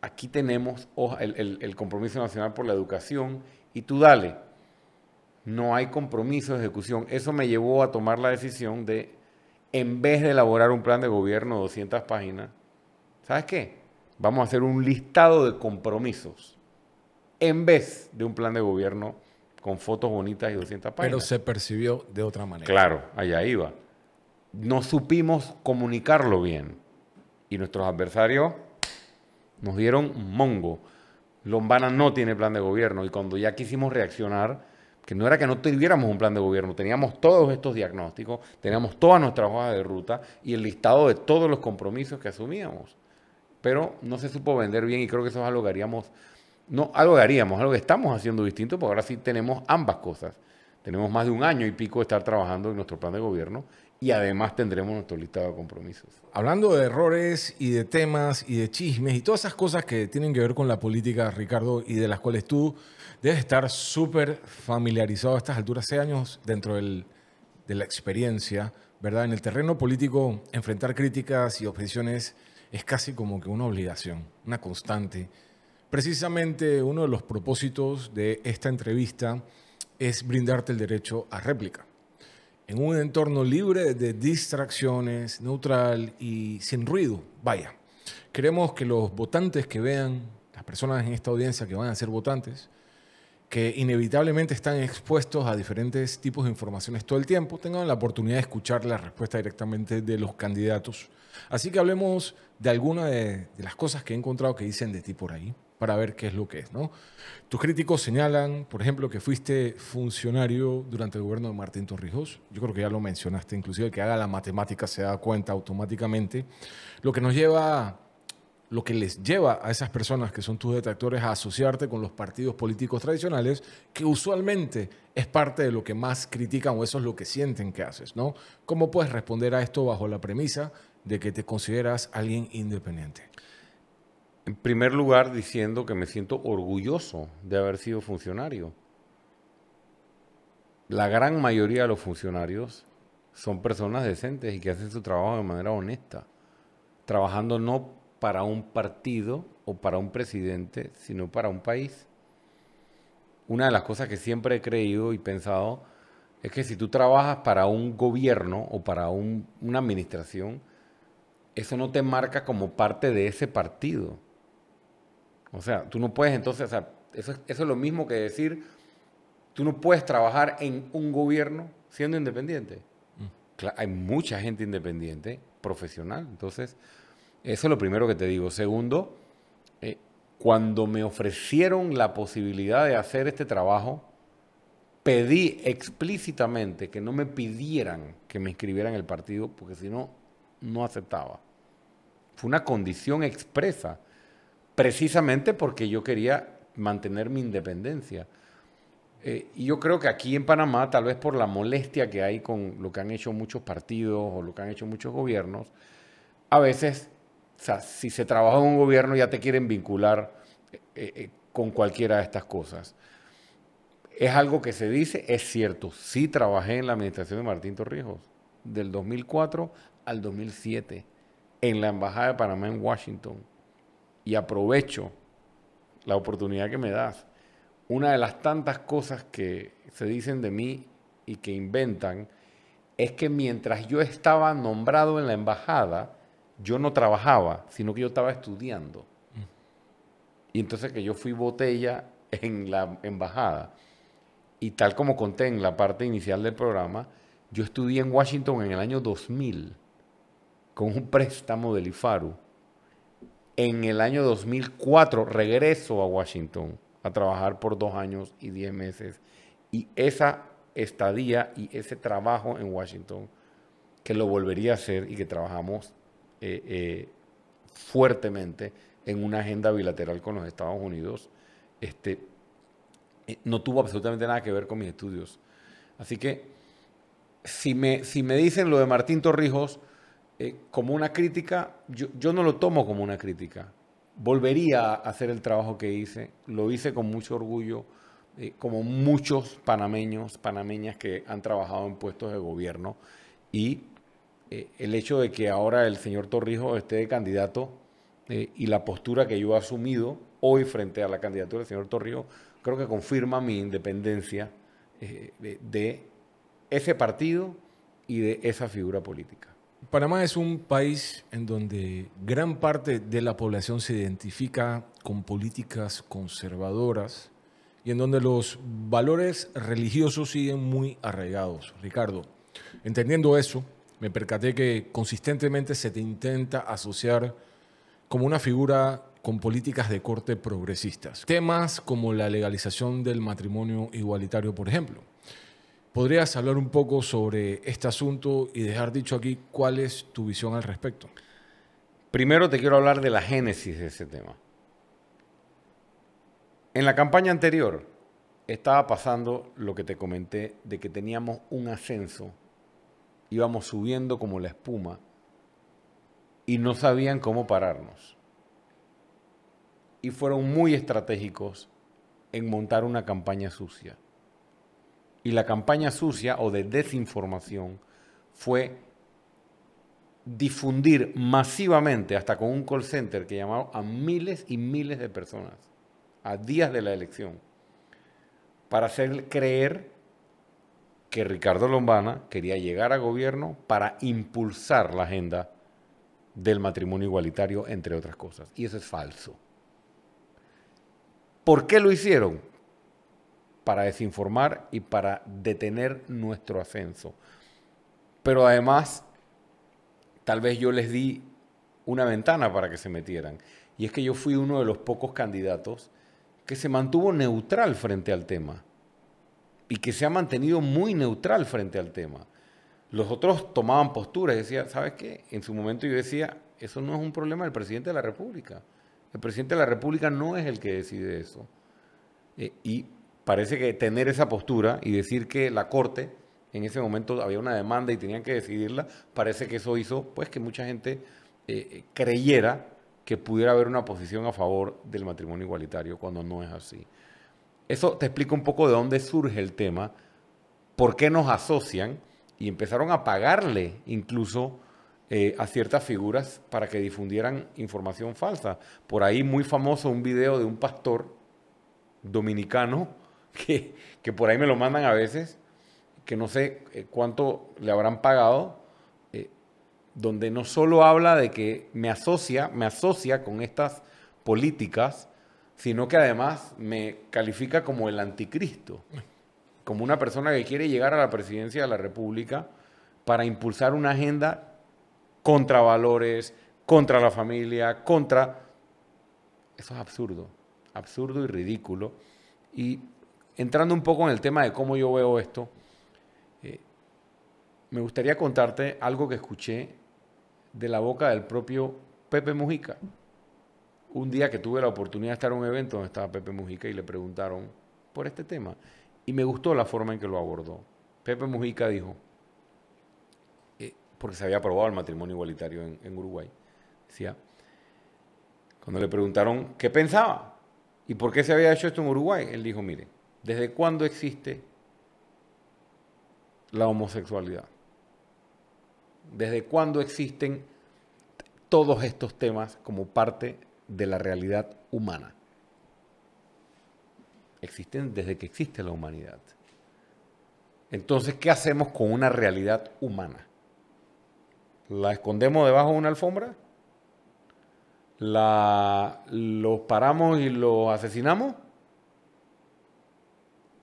aquí tenemos oh, el, el, Compromiso Nacional por la Educación y tú dale. No hay compromiso de ejecución. Eso me llevó a tomar la decisión de, en vez de elaborar un plan de gobierno de 200 páginas, ¿sabes qué? Vamos a hacer un listado de compromisos en vez de un plan de gobierno con fotos bonitas y 200 páginas. Pero se percibió de otra manera. Claro, allá iba. No supimos comunicarlo bien. Y nuestros adversarios nos dieron mongo. Lombana no tiene plan de gobierno. Y cuando ya quisimos reaccionar, que no era que no tuviéramos un plan de gobierno, teníamos todos estos diagnósticos, teníamos todas nuestras hojas de ruta y el listado de todos los compromisos que asumíamos. Pero no se supo vender bien y creo que eso es algo que haríamos no, algo que haríamos, algo que estamos haciendo distinto, porque ahora sí tenemos ambas cosas. Tenemos más de un año y pico de estar trabajando en nuestro plan de gobierno y además tendremos nuestro listado de compromisos. Hablando de errores y de temas y de chismes y todas esas cosas que tienen que ver con la política, Ricardo, y de las cuales tú debes estar súper familiarizado a estas alturas, hace años dentro de la experiencia, ¿verdad? En el terreno político, enfrentar críticas y objeciones es casi como que una obligación, una constante Precisamente uno de los propósitos de esta entrevista es brindarte el derecho a réplica. En un entorno libre de distracciones, neutral y sin ruido, vaya. Queremos que los votantes que vean, las personas en esta audiencia que van a ser votantes, que inevitablemente están expuestos a diferentes tipos de informaciones todo el tiempo, tengan la oportunidad de escuchar la respuesta directamente de los candidatos. Así que hablemos de alguna de, de las cosas que he encontrado que dicen de ti por ahí para ver qué es lo que es. ¿no? Tus críticos señalan, por ejemplo, que fuiste funcionario durante el gobierno de Martín Torrijos. Yo creo que ya lo mencionaste, inclusive el que haga la matemática se da cuenta automáticamente. Lo que nos lleva, lo que les lleva a esas personas que son tus detractores a asociarte con los partidos políticos tradicionales, que usualmente es parte de lo que más critican o eso es lo que sienten que haces. ¿no? ¿Cómo puedes responder a esto bajo la premisa de que te consideras alguien independiente? En primer lugar, diciendo que me siento orgulloso de haber sido funcionario. La gran mayoría de los funcionarios son personas decentes y que hacen su trabajo de manera honesta, trabajando no para un partido o para un presidente, sino para un país. Una de las cosas que siempre he creído y pensado es que si tú trabajas para un gobierno o para una administración, eso no te marca como parte de ese partido. O sea, tú no puedes entonces, eso, es lo mismo que decir, tú no puedes trabajar en un gobierno siendo independiente. Mm. Hay mucha gente independiente, profesional. Entonces, eso es lo primero que te digo. Segundo, eh, cuando me ofrecieron la posibilidad de hacer este trabajo, pedí explícitamente que no me pidieran que me inscribieran en el partido, porque si no, no aceptaba. Fue una condición expresa precisamente porque yo quería mantener mi independencia. Eh, y yo creo que aquí en Panamá, tal vez por la molestia que hay con lo que han hecho muchos partidos o lo que han hecho muchos gobiernos, a veces, si se trabaja en un gobierno ya te quieren vincular eh, eh, con cualquiera de estas cosas. Es algo que se dice, es cierto, sí trabajé en la administración de Martín Torrijos, del 2004 al 2007, en la Embajada de Panamá en Washington y aprovecho la oportunidad que me das. Una de las tantas cosas que se dicen de mí y que inventan es que mientras yo estaba nombrado en la embajada, yo no trabajaba, sino que yo estaba estudiando. Y entonces que yo fui botella en la embajada. Y tal como conté en la parte inicial del programa, yo estudié en Washington en el año 2000 con un préstamo del IFARU en el año 2004 regreso a Washington a trabajar por dos años y diez meses. Y esa estadía y ese trabajo en Washington, que lo volvería a hacer y que trabajamos eh, eh, fuertemente en una agenda bilateral con los Estados Unidos, este, eh, no tuvo absolutamente nada que ver con mis estudios. Así que si me, si me dicen lo de Martín Torrijos, eh, como una crítica, yo, no lo tomo como una crítica. Volvería a hacer el trabajo que hice, lo hice con mucho orgullo, eh, como muchos panameños, panameñas que han trabajado en puestos de gobierno. Y eh, el hecho de que ahora el señor Torrijos esté de candidato y la postura que yo he asumido hoy frente a la candidatura del señor Torrijos, creo que confirma mi independencia de ese partido y de esa figura política. Panamá es un país en donde gran parte de la población se identifica con políticas conservadoras y en donde los valores religiosos siguen muy arraigados. Ricardo, entendiendo eso, me percaté que consistentemente se te intenta asociar como una figura con políticas de corte progresistas. Temas como la legalización del matrimonio igualitario, por ejemplo. ¿Podrías hablar un poco sobre este asunto y dejar dicho aquí cuál es tu visión al respecto? Primero te quiero hablar de la génesis de ese tema. En la campaña anterior estaba pasando lo que te comenté de que teníamos un ascenso, íbamos subiendo como la espuma y no sabían cómo pararnos. Y fueron muy estratégicos en montar una campaña sucia y la campaña sucia o de desinformación fue difundir masivamente, hasta con un call center que llamaba a miles y miles de personas, a días de la elección, para hacer creer que Ricardo Lombana quería llegar a gobierno para impulsar la agenda del matrimonio igualitario, entre otras cosas. Y eso es falso. ¿Por qué lo hicieron? para desinformar y para detener nuestro ascenso. Pero además, tal vez yo les di una ventana para que se metieran. Y es que yo fui uno de los pocos candidatos que se mantuvo neutral frente al tema. Y que se ha mantenido muy neutral frente al tema. Los otros tomaban posturas y decían, ¿sabes qué? En su momento yo decía, eso no es un problema del presidente de la República. El presidente de la República no es el que decide eso. Eh, y parece que tener esa postura y decir que la Corte en ese momento había una demanda y tenían que decidirla, parece que eso hizo pues que mucha gente eh, eh, creyera que pudiera haber una posición a favor del matrimonio igualitario cuando no es así. Eso te explica un poco de dónde surge el tema, por qué nos asocian y empezaron a pagarle incluso eh, a ciertas figuras para que difundieran información falsa. Por ahí muy famoso un video de un pastor dominicano que, por ahí me lo mandan a veces, que no sé eh, cuánto le habrán pagado, eh, donde no solo habla de que me asocia, me asocia con estas políticas, sino que además me califica como el anticristo, como una persona que quiere llegar a la presidencia de la República para impulsar una agenda contra valores, contra la familia, contra... Eso es absurdo, absurdo y ridículo. Y entrando un poco en el tema de cómo yo veo esto, eh, me gustaría contarte algo que escuché de la boca del propio Pepe Mujica. Un día que tuve la oportunidad de estar en un evento donde estaba Pepe Mujica y le preguntaron por este tema. Y me gustó la forma en que lo abordó. Pepe Mujica dijo, eh, porque se había aprobado el matrimonio igualitario en, Uruguay, decía, cuando le preguntaron qué pensaba y por qué se había hecho esto en Uruguay, él dijo, mire, ¿Desde cuándo existe la homosexualidad? ¿Desde cuándo existen todos estos temas como parte de la realidad humana? Existen desde que existe la humanidad. Entonces, ¿qué hacemos con una realidad humana? ¿La escondemos debajo de una alfombra? ¿La, ¿Los paramos y lo asesinamos?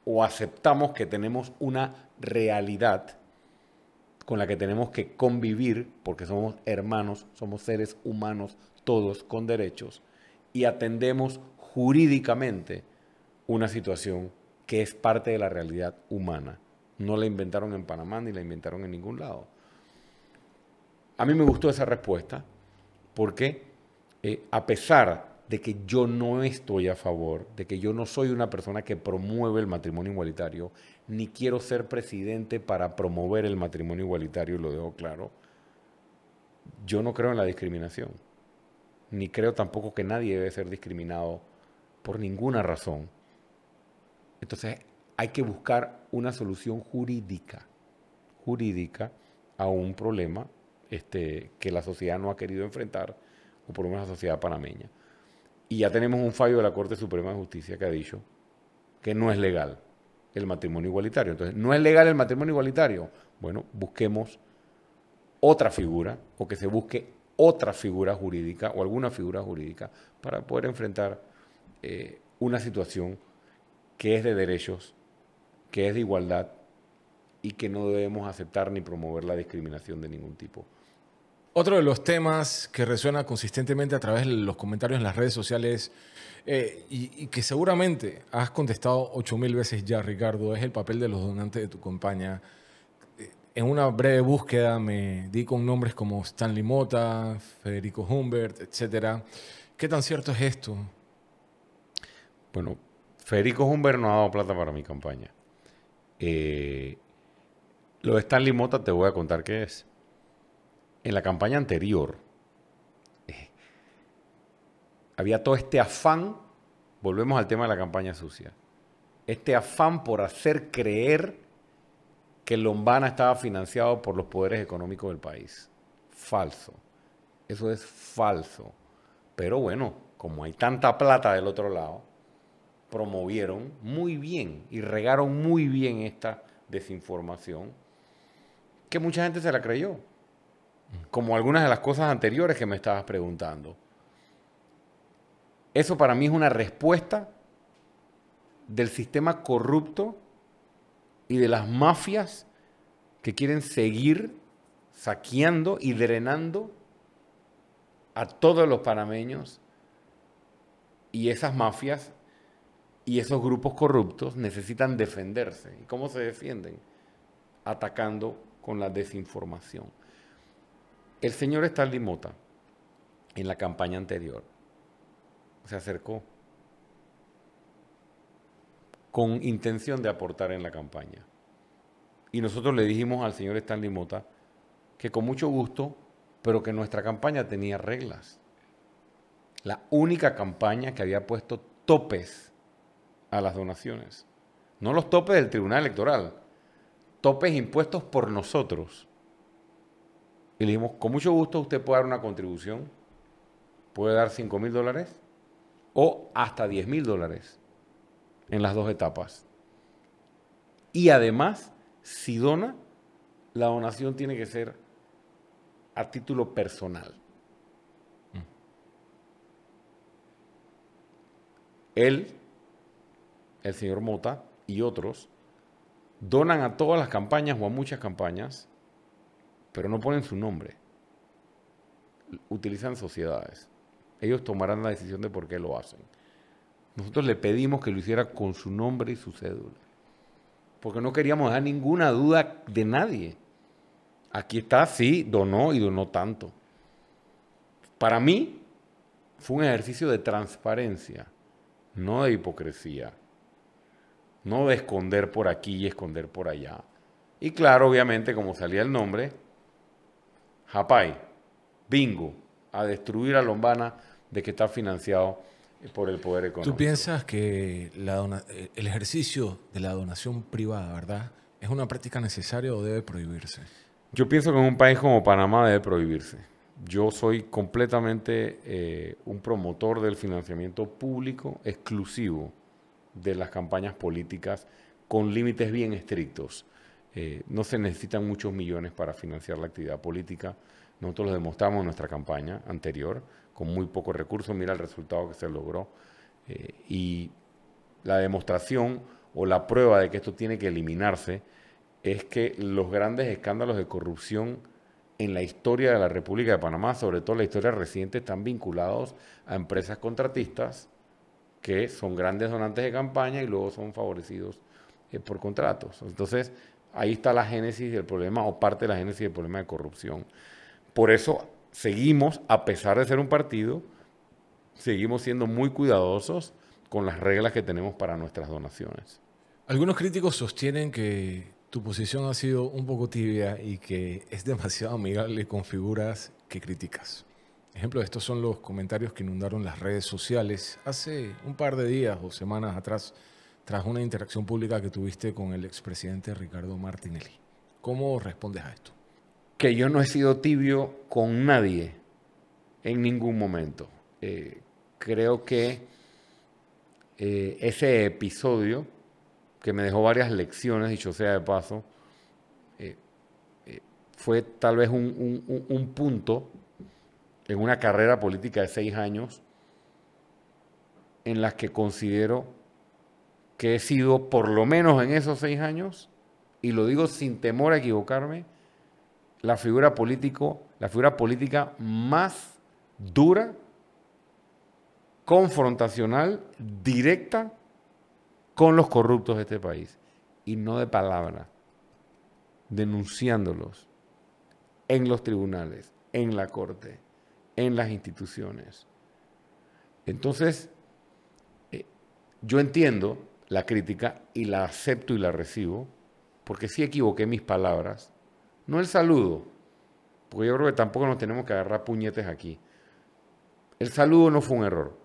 o aceptamos que tenemos una realidad con la que tenemos que convivir, porque somos hermanos, somos seres humanos, todos con derechos, y atendemos jurídicamente una situación que es parte de la realidad humana. No la inventaron en Panamá ni la inventaron en ningún lado. A mí me gustó esa respuesta porque eh, a pesar de que yo no estoy a favor, de que yo no soy una persona que promueve el matrimonio igualitario, ni quiero ser presidente para promover el matrimonio igualitario, lo dejo claro. Yo no creo en la discriminación, ni creo tampoco que nadie debe ser discriminado por ninguna razón. Entonces hay que buscar una solución jurídica, jurídica a un problema este, que la sociedad no ha querido enfrentar, o por lo menos la sociedad panameña. Y ya tenemos un fallo de la Corte Suprema de Justicia que ha dicho que no es legal el matrimonio igualitario. Entonces, ¿no es legal el matrimonio igualitario? Bueno, busquemos otra figura o que se busque otra figura jurídica o alguna figura jurídica para poder enfrentar eh, una situación que es de derechos, que es de igualdad y que no debemos aceptar ni promover la discriminación de ningún tipo. Otro de los temas que resuena consistentemente a través de los comentarios en las redes sociales eh, y, que seguramente has contestado 8.000 veces ya, Ricardo, es el papel de los donantes de tu compañía. Eh, en una breve búsqueda me di con nombres como Stanley Mota, Federico Humbert, etc. ¿Qué tan cierto es esto? Bueno, Federico Humbert no ha dado plata para mi campaña. Eh, lo de Stanley Mota te voy a contar qué es en la campaña anterior eh, había todo este afán, volvemos al tema de la campaña sucia, este afán por hacer creer que Lombana estaba financiado por los poderes económicos del país. Falso. Eso es falso. Pero bueno, como hay tanta plata del otro lado, promovieron muy bien y regaron muy bien esta desinformación que mucha gente se la creyó como algunas de las cosas anteriores que me estabas preguntando. Eso para mí es una respuesta del sistema corrupto y de las mafias que quieren seguir saqueando y drenando a todos los panameños. Y esas mafias y esos grupos corruptos necesitan defenderse. ¿Y cómo se defienden? Atacando con la desinformación. El señor Stanley Mota, en la campaña anterior, se acercó con intención de aportar en la campaña. Y nosotros le dijimos al señor Stanley Mota que con mucho gusto, pero que nuestra campaña tenía reglas. La única campaña que había puesto topes a las donaciones. No los topes del Tribunal Electoral, topes impuestos por nosotros le dijimos, con mucho gusto usted puede dar una contribución, puede dar 5 mil dólares o hasta 10 mil dólares en las dos etapas. Y además, si dona, la donación tiene que ser a título personal. Él, el señor Mota y otros donan a todas las campañas o a muchas campañas pero no ponen su nombre. Utilizan sociedades. Ellos tomarán la decisión de por qué lo hacen. Nosotros le pedimos que lo hiciera con su nombre y su cédula. Porque no queríamos dejar ninguna duda de nadie. Aquí está, sí, donó y donó tanto. Para mí fue un ejercicio de transparencia, no de hipocresía. No de esconder por aquí y esconder por allá. Y claro, obviamente, como salía el nombre, Japay, bingo, a destruir a Lombana de que está financiado por el poder económico. ¿Tú piensas que eh, el ejercicio de la donación privada, verdad, es una práctica necesaria o debe prohibirse? Yo pienso que en un país como Panamá debe prohibirse. Yo soy completamente eh, un promotor del financiamiento público exclusivo de las campañas políticas con límites bien estrictos. Eh, no se necesitan muchos millones para financiar la actividad política. Nosotros lo demostramos en nuestra campaña anterior, con muy pocos recursos. Mira el resultado que se logró. Eh, y la demostración o la prueba de que esto tiene que eliminarse es que los grandes escándalos de corrupción en la historia de la República de Panamá, sobre todo en la historia reciente, están vinculados a empresas contratistas que son grandes donantes de campaña y luego son favorecidos eh, por contratos. Entonces, Ahí está la génesis del problema o parte de la génesis del problema de corrupción. Por eso seguimos, a pesar de ser un partido, seguimos siendo muy cuidadosos con las reglas que tenemos para nuestras donaciones. Algunos críticos sostienen que tu posición ha sido un poco tibia y que es demasiado amigable con figuras que criticas. Ejemplo de esto son los comentarios que inundaron las redes sociales hace un par de días o semanas atrás tras una interacción pública que tuviste con el expresidente Ricardo Martinelli. ¿Cómo respondes a esto? Que yo no he sido tibio con nadie en ningún momento. Eh, creo que eh, ese episodio, que me dejó varias lecciones, dicho sea de paso, eh, fue tal vez un, un punto en una carrera política de seis años en las que considero que he sido por lo menos en esos seis años, y lo digo sin temor a equivocarme, la figura político, la figura política más dura, confrontacional, directa con los corruptos de este país y no de palabra, denunciándolos en los tribunales, en la corte, en las instituciones. Entonces, eh, yo entiendo la crítica y la acepto y la recibo, porque sí equivoqué mis palabras, no el saludo, porque yo creo que tampoco nos tenemos que agarrar puñetes aquí. El saludo no fue un error.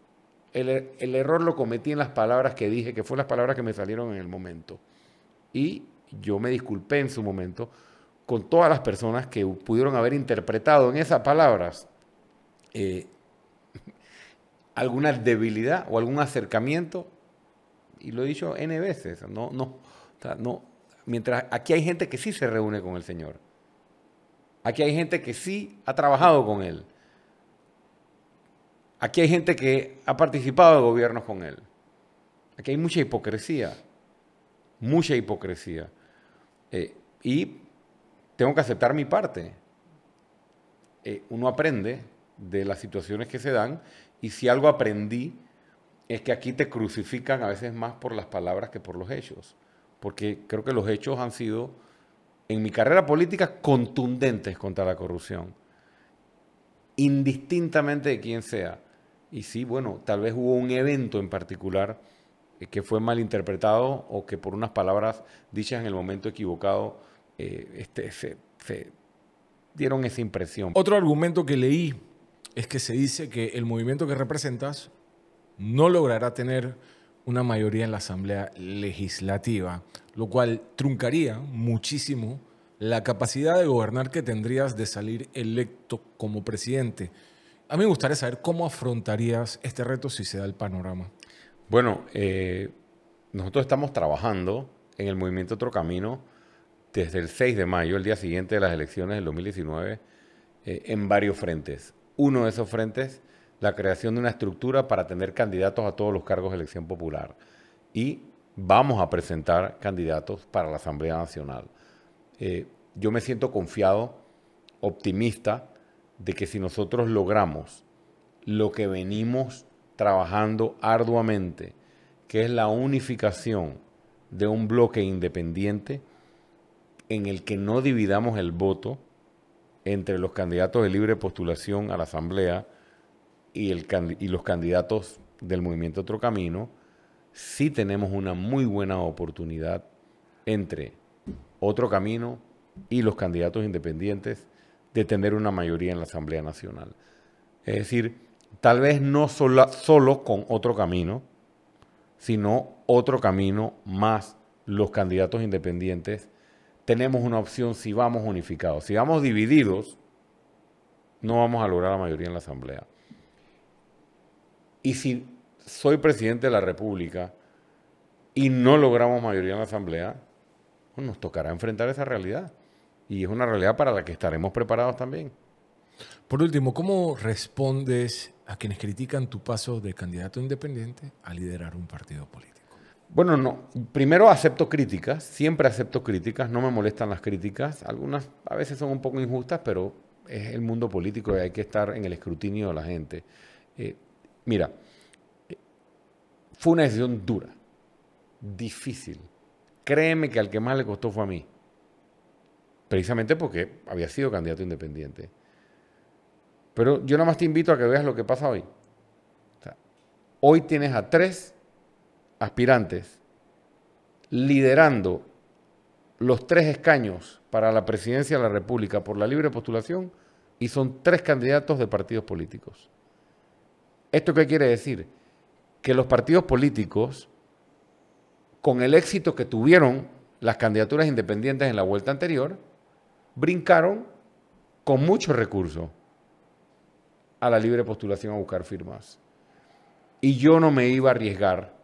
El, error lo cometí en las palabras que dije, que fueron las palabras que me salieron en el momento. Y yo me disculpé en su momento con todas las personas que pudieron haber interpretado en esas palabras eh, alguna debilidad o algún acercamiento y lo he dicho N veces, no, no, no. Mientras aquí hay gente que sí se reúne con el Señor. Aquí hay gente que sí ha trabajado con Él. Aquí hay gente que ha participado de gobiernos con Él. Aquí hay mucha hipocresía. Mucha hipocresía. Eh, y tengo que aceptar mi parte. Eh, uno aprende de las situaciones que se dan y si algo aprendí es que aquí te crucifican a veces más por las palabras que por los hechos, porque creo que los hechos han sido, en mi carrera política, contundentes contra la corrupción, indistintamente de quién sea. Y sí, bueno, tal vez hubo un evento en particular eh, que fue malinterpretado o que por unas palabras dichas en el momento equivocado eh, este, se dieron esa impresión. Otro argumento que leí es que se dice que el movimiento que representas no logrará tener una mayoría en la Asamblea Legislativa, lo cual truncaría muchísimo la capacidad de gobernar que tendrías de salir electo como presidente. A mí me gustaría saber cómo afrontarías este reto si se da el panorama. Bueno, eh, nosotros estamos trabajando en el movimiento Otro Camino desde el 6 de mayo, el día siguiente de las elecciones del 2019, eh, en varios frentes. Uno de esos frentes la creación de una estructura para tener candidatos a todos los cargos de elección popular. Y vamos a presentar candidatos para la Asamblea Nacional. Eh, yo me siento confiado, optimista, de que si nosotros logramos lo que venimos trabajando arduamente, que es la unificación de un bloque independiente en el que no dividamos el voto entre los candidatos de libre postulación a la Asamblea, y, los candidatos del movimiento Otro Camino, sí tenemos una muy buena oportunidad entre Otro Camino y los candidatos independientes de tener una mayoría en la Asamblea Nacional. Es decir, tal vez no solo con Otro Camino, sino Otro Camino más los candidatos independientes, tenemos una opción si vamos unificados. Si vamos divididos, no vamos a lograr la mayoría en la Asamblea. Y si soy presidente de la República y no logramos mayoría en la Asamblea, pues, nos tocará enfrentar esa realidad. Y es una realidad para la que estaremos preparados también. Por último, ¿cómo respondes a quienes critican tu paso de candidato independiente a liderar un partido político? Bueno, no. Primero acepto críticas, siempre acepto críticas, no me molestan las críticas. Algunas a veces son un poco injustas, pero es el mundo político y hay que estar en el escrutinio de la gente. Eh, Mira, fue una decisión dura, difícil. Créeme que al que más le costó fue a mí. Precisamente porque había sido candidato independiente. Pero yo nada más te invito a que veas lo que pasa hoy. hoy tienes a tres aspirantes liderando los tres escaños para la presidencia de la República por la libre postulación y son tres candidatos de partidos políticos. ¿Esto qué quiere decir? Que los partidos políticos, con el éxito que tuvieron las candidaturas independientes en la vuelta anterior, brincaron con mucho recurso a la libre postulación a buscar firmas. Y yo no me iba a arriesgar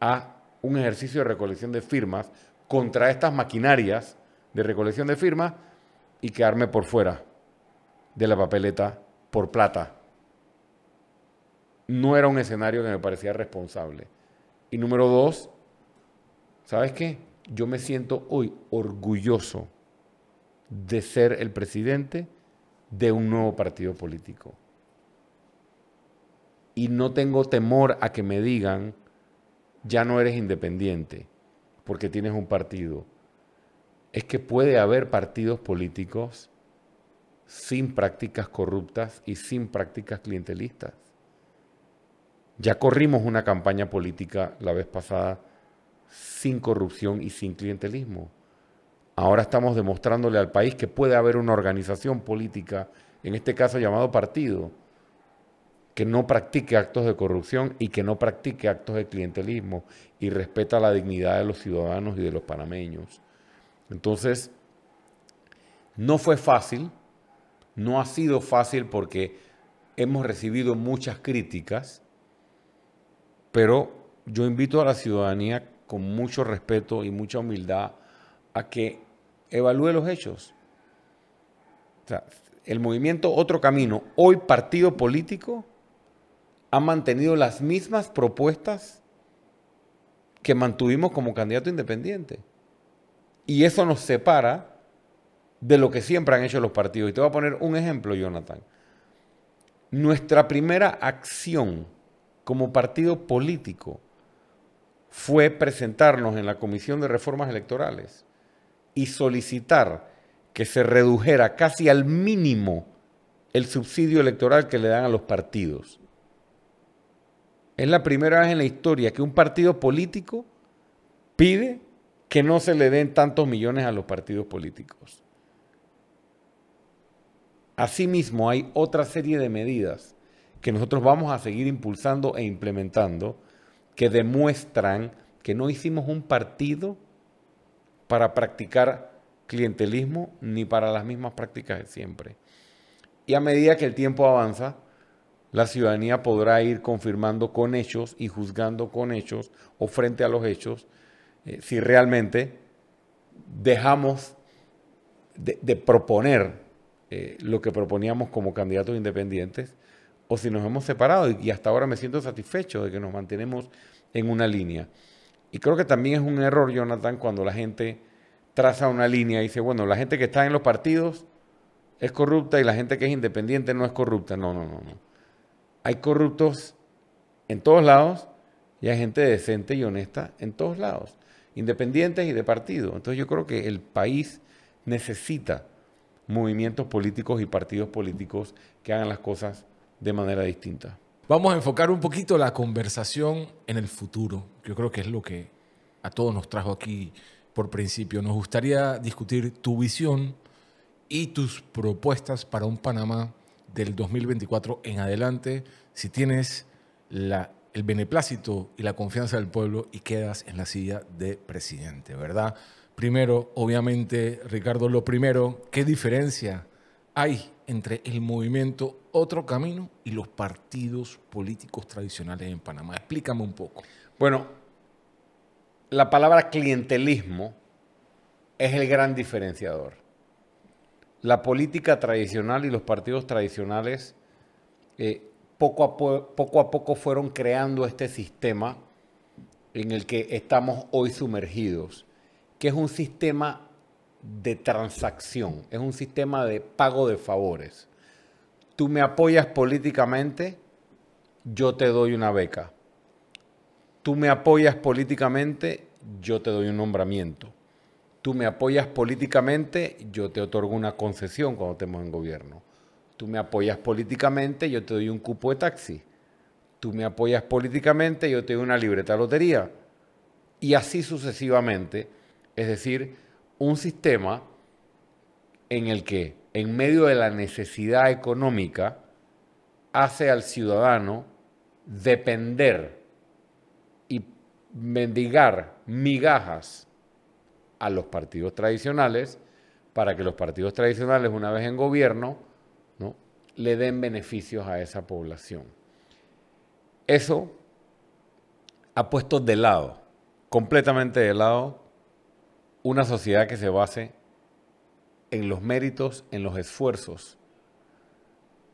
a un ejercicio de recolección de firmas contra estas maquinarias de recolección de firmas y quedarme por fuera de la papeleta por plata no era un escenario que me parecía responsable. Y número dos, ¿sabes qué? Yo me siento hoy orgulloso de ser el presidente de un nuevo partido político. Y no tengo temor a que me digan, ya no eres independiente porque tienes un partido. Es que puede haber partidos políticos sin prácticas corruptas y sin prácticas clientelistas. Ya corrimos una campaña política la vez pasada sin corrupción y sin clientelismo. Ahora estamos demostrándole al país que puede haber una organización política, en este caso llamado partido, que no practique actos de corrupción y que no practique actos de clientelismo y respeta la dignidad de los ciudadanos y de los panameños. Entonces, no fue fácil, no ha sido fácil porque hemos recibido muchas críticas, pero yo invito a la ciudadanía con mucho respeto y mucha humildad a que evalúe los hechos. el movimiento Otro Camino, hoy partido político, ha mantenido las mismas propuestas que mantuvimos como candidato independiente. Y eso nos separa de lo que siempre han hecho los partidos. Y te voy a poner un ejemplo, Jonathan. Nuestra primera acción como partido político fue presentarnos en la Comisión de Reformas Electorales y solicitar que se redujera casi al mínimo el subsidio electoral que le dan a los partidos. Es la primera vez en la historia que un partido político pide que no se le den tantos millones a los partidos políticos. Asimismo, hay otra serie de medidas que nosotros vamos a seguir impulsando e implementando que demuestran que no hicimos un partido para practicar clientelismo ni para las mismas prácticas de siempre. Y a medida que el tiempo avanza, la ciudadanía podrá ir confirmando con hechos y juzgando con hechos o frente a los hechos eh, si realmente dejamos de, proponer eh, lo que proponíamos como candidatos independientes o si nos hemos separado y hasta ahora me siento satisfecho de que nos mantenemos en una línea. Y creo que también es un error, Jonathan, cuando la gente traza una línea y dice, bueno, la gente que está en los partidos es corrupta y la gente que es independiente no es corrupta. No, no, no, no. Hay corruptos en todos lados y hay gente decente y honesta en todos lados, independientes y de partido. Entonces yo creo que el país necesita movimientos políticos y partidos políticos que hagan las cosas de manera distinta. Vamos a enfocar un poquito la conversación en el futuro. Yo creo que es lo que a todos nos trajo aquí por principio. Nos gustaría discutir tu visión y tus propuestas para un Panamá del 2024 en adelante, si tienes el beneplácito y la confianza del pueblo y quedas en la silla de presidente, ¿verdad? Primero, obviamente, Ricardo, lo primero, ¿qué diferencia hay entre el movimiento otro camino y los partidos políticos tradicionales en Panamá. Explícame un poco. Bueno, la palabra clientelismo es el gran diferenciador. La política tradicional y los partidos tradicionales eh, poco a poco fueron creando este sistema en el que estamos hoy sumergidos, que es un sistema de transacción, es un sistema de pago de favores tú me apoyas políticamente, yo te doy una beca. Tú me apoyas políticamente, yo te doy un nombramiento. Tú me apoyas políticamente, yo te otorgo una concesión cuando estemos en gobierno. Tú me apoyas políticamente, yo te doy un cupo de taxi. Tú me apoyas políticamente, yo te doy una libreta lotería. Y así sucesivamente. Es decir, un sistema en el que en medio de la necesidad económica hace al ciudadano depender y mendigar migajas a los partidos tradicionales para que los partidos tradicionales, una vez en gobierno, ¿no? le den beneficios a esa población. Eso ha puesto de lado, completamente de lado, una sociedad que se base en los méritos, en los esfuerzos,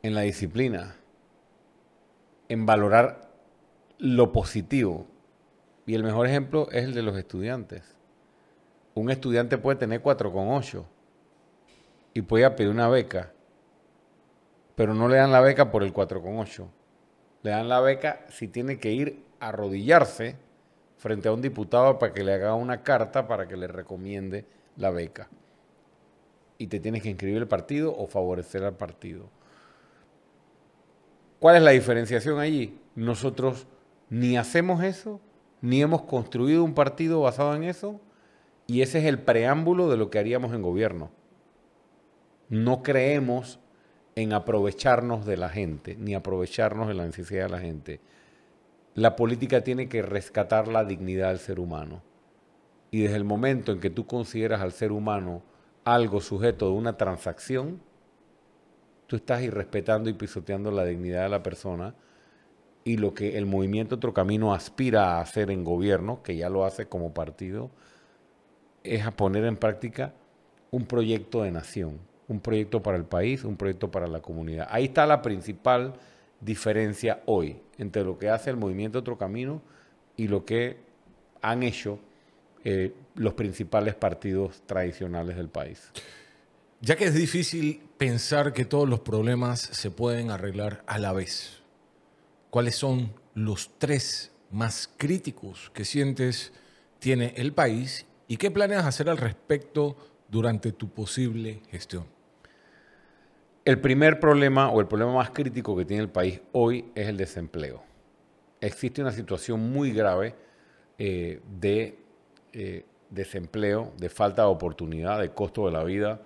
en la disciplina, en valorar lo positivo. Y el mejor ejemplo es el de los estudiantes. Un estudiante puede tener 4,8 y puede pedir una beca, pero no le dan la beca por el 4,8. Le dan la beca si tiene que ir a arrodillarse frente a un diputado para que le haga una carta para que le recomiende la beca y te tienes que inscribir el partido o favorecer al partido. ¿Cuál es la diferenciación allí? Nosotros ni hacemos eso, ni hemos construido un partido basado en eso, y ese es el preámbulo de lo que haríamos en gobierno. No creemos en aprovecharnos de la gente, ni aprovecharnos de la necesidad de la gente. La política tiene que rescatar la dignidad del ser humano. Y desde el momento en que tú consideras al ser humano algo sujeto de una transacción, tú estás irrespetando y pisoteando la dignidad de la persona y lo que el movimiento Otro Camino aspira a hacer en gobierno, que ya lo hace como partido, es a poner en práctica un proyecto de nación, un proyecto para el país, un proyecto para la comunidad. Ahí está la principal diferencia hoy entre lo que hace el movimiento Otro Camino y lo que han hecho eh, los principales partidos tradicionales del país. Ya que es difícil pensar que todos los problemas se pueden arreglar a la vez, ¿cuáles son los tres más críticos que sientes tiene el país y qué planeas hacer al respecto durante tu posible gestión? El primer problema o el problema más crítico que tiene el país hoy es el desempleo. Existe una situación muy grave eh, de eh, desempleo, de falta de oportunidad, de costo de la vida,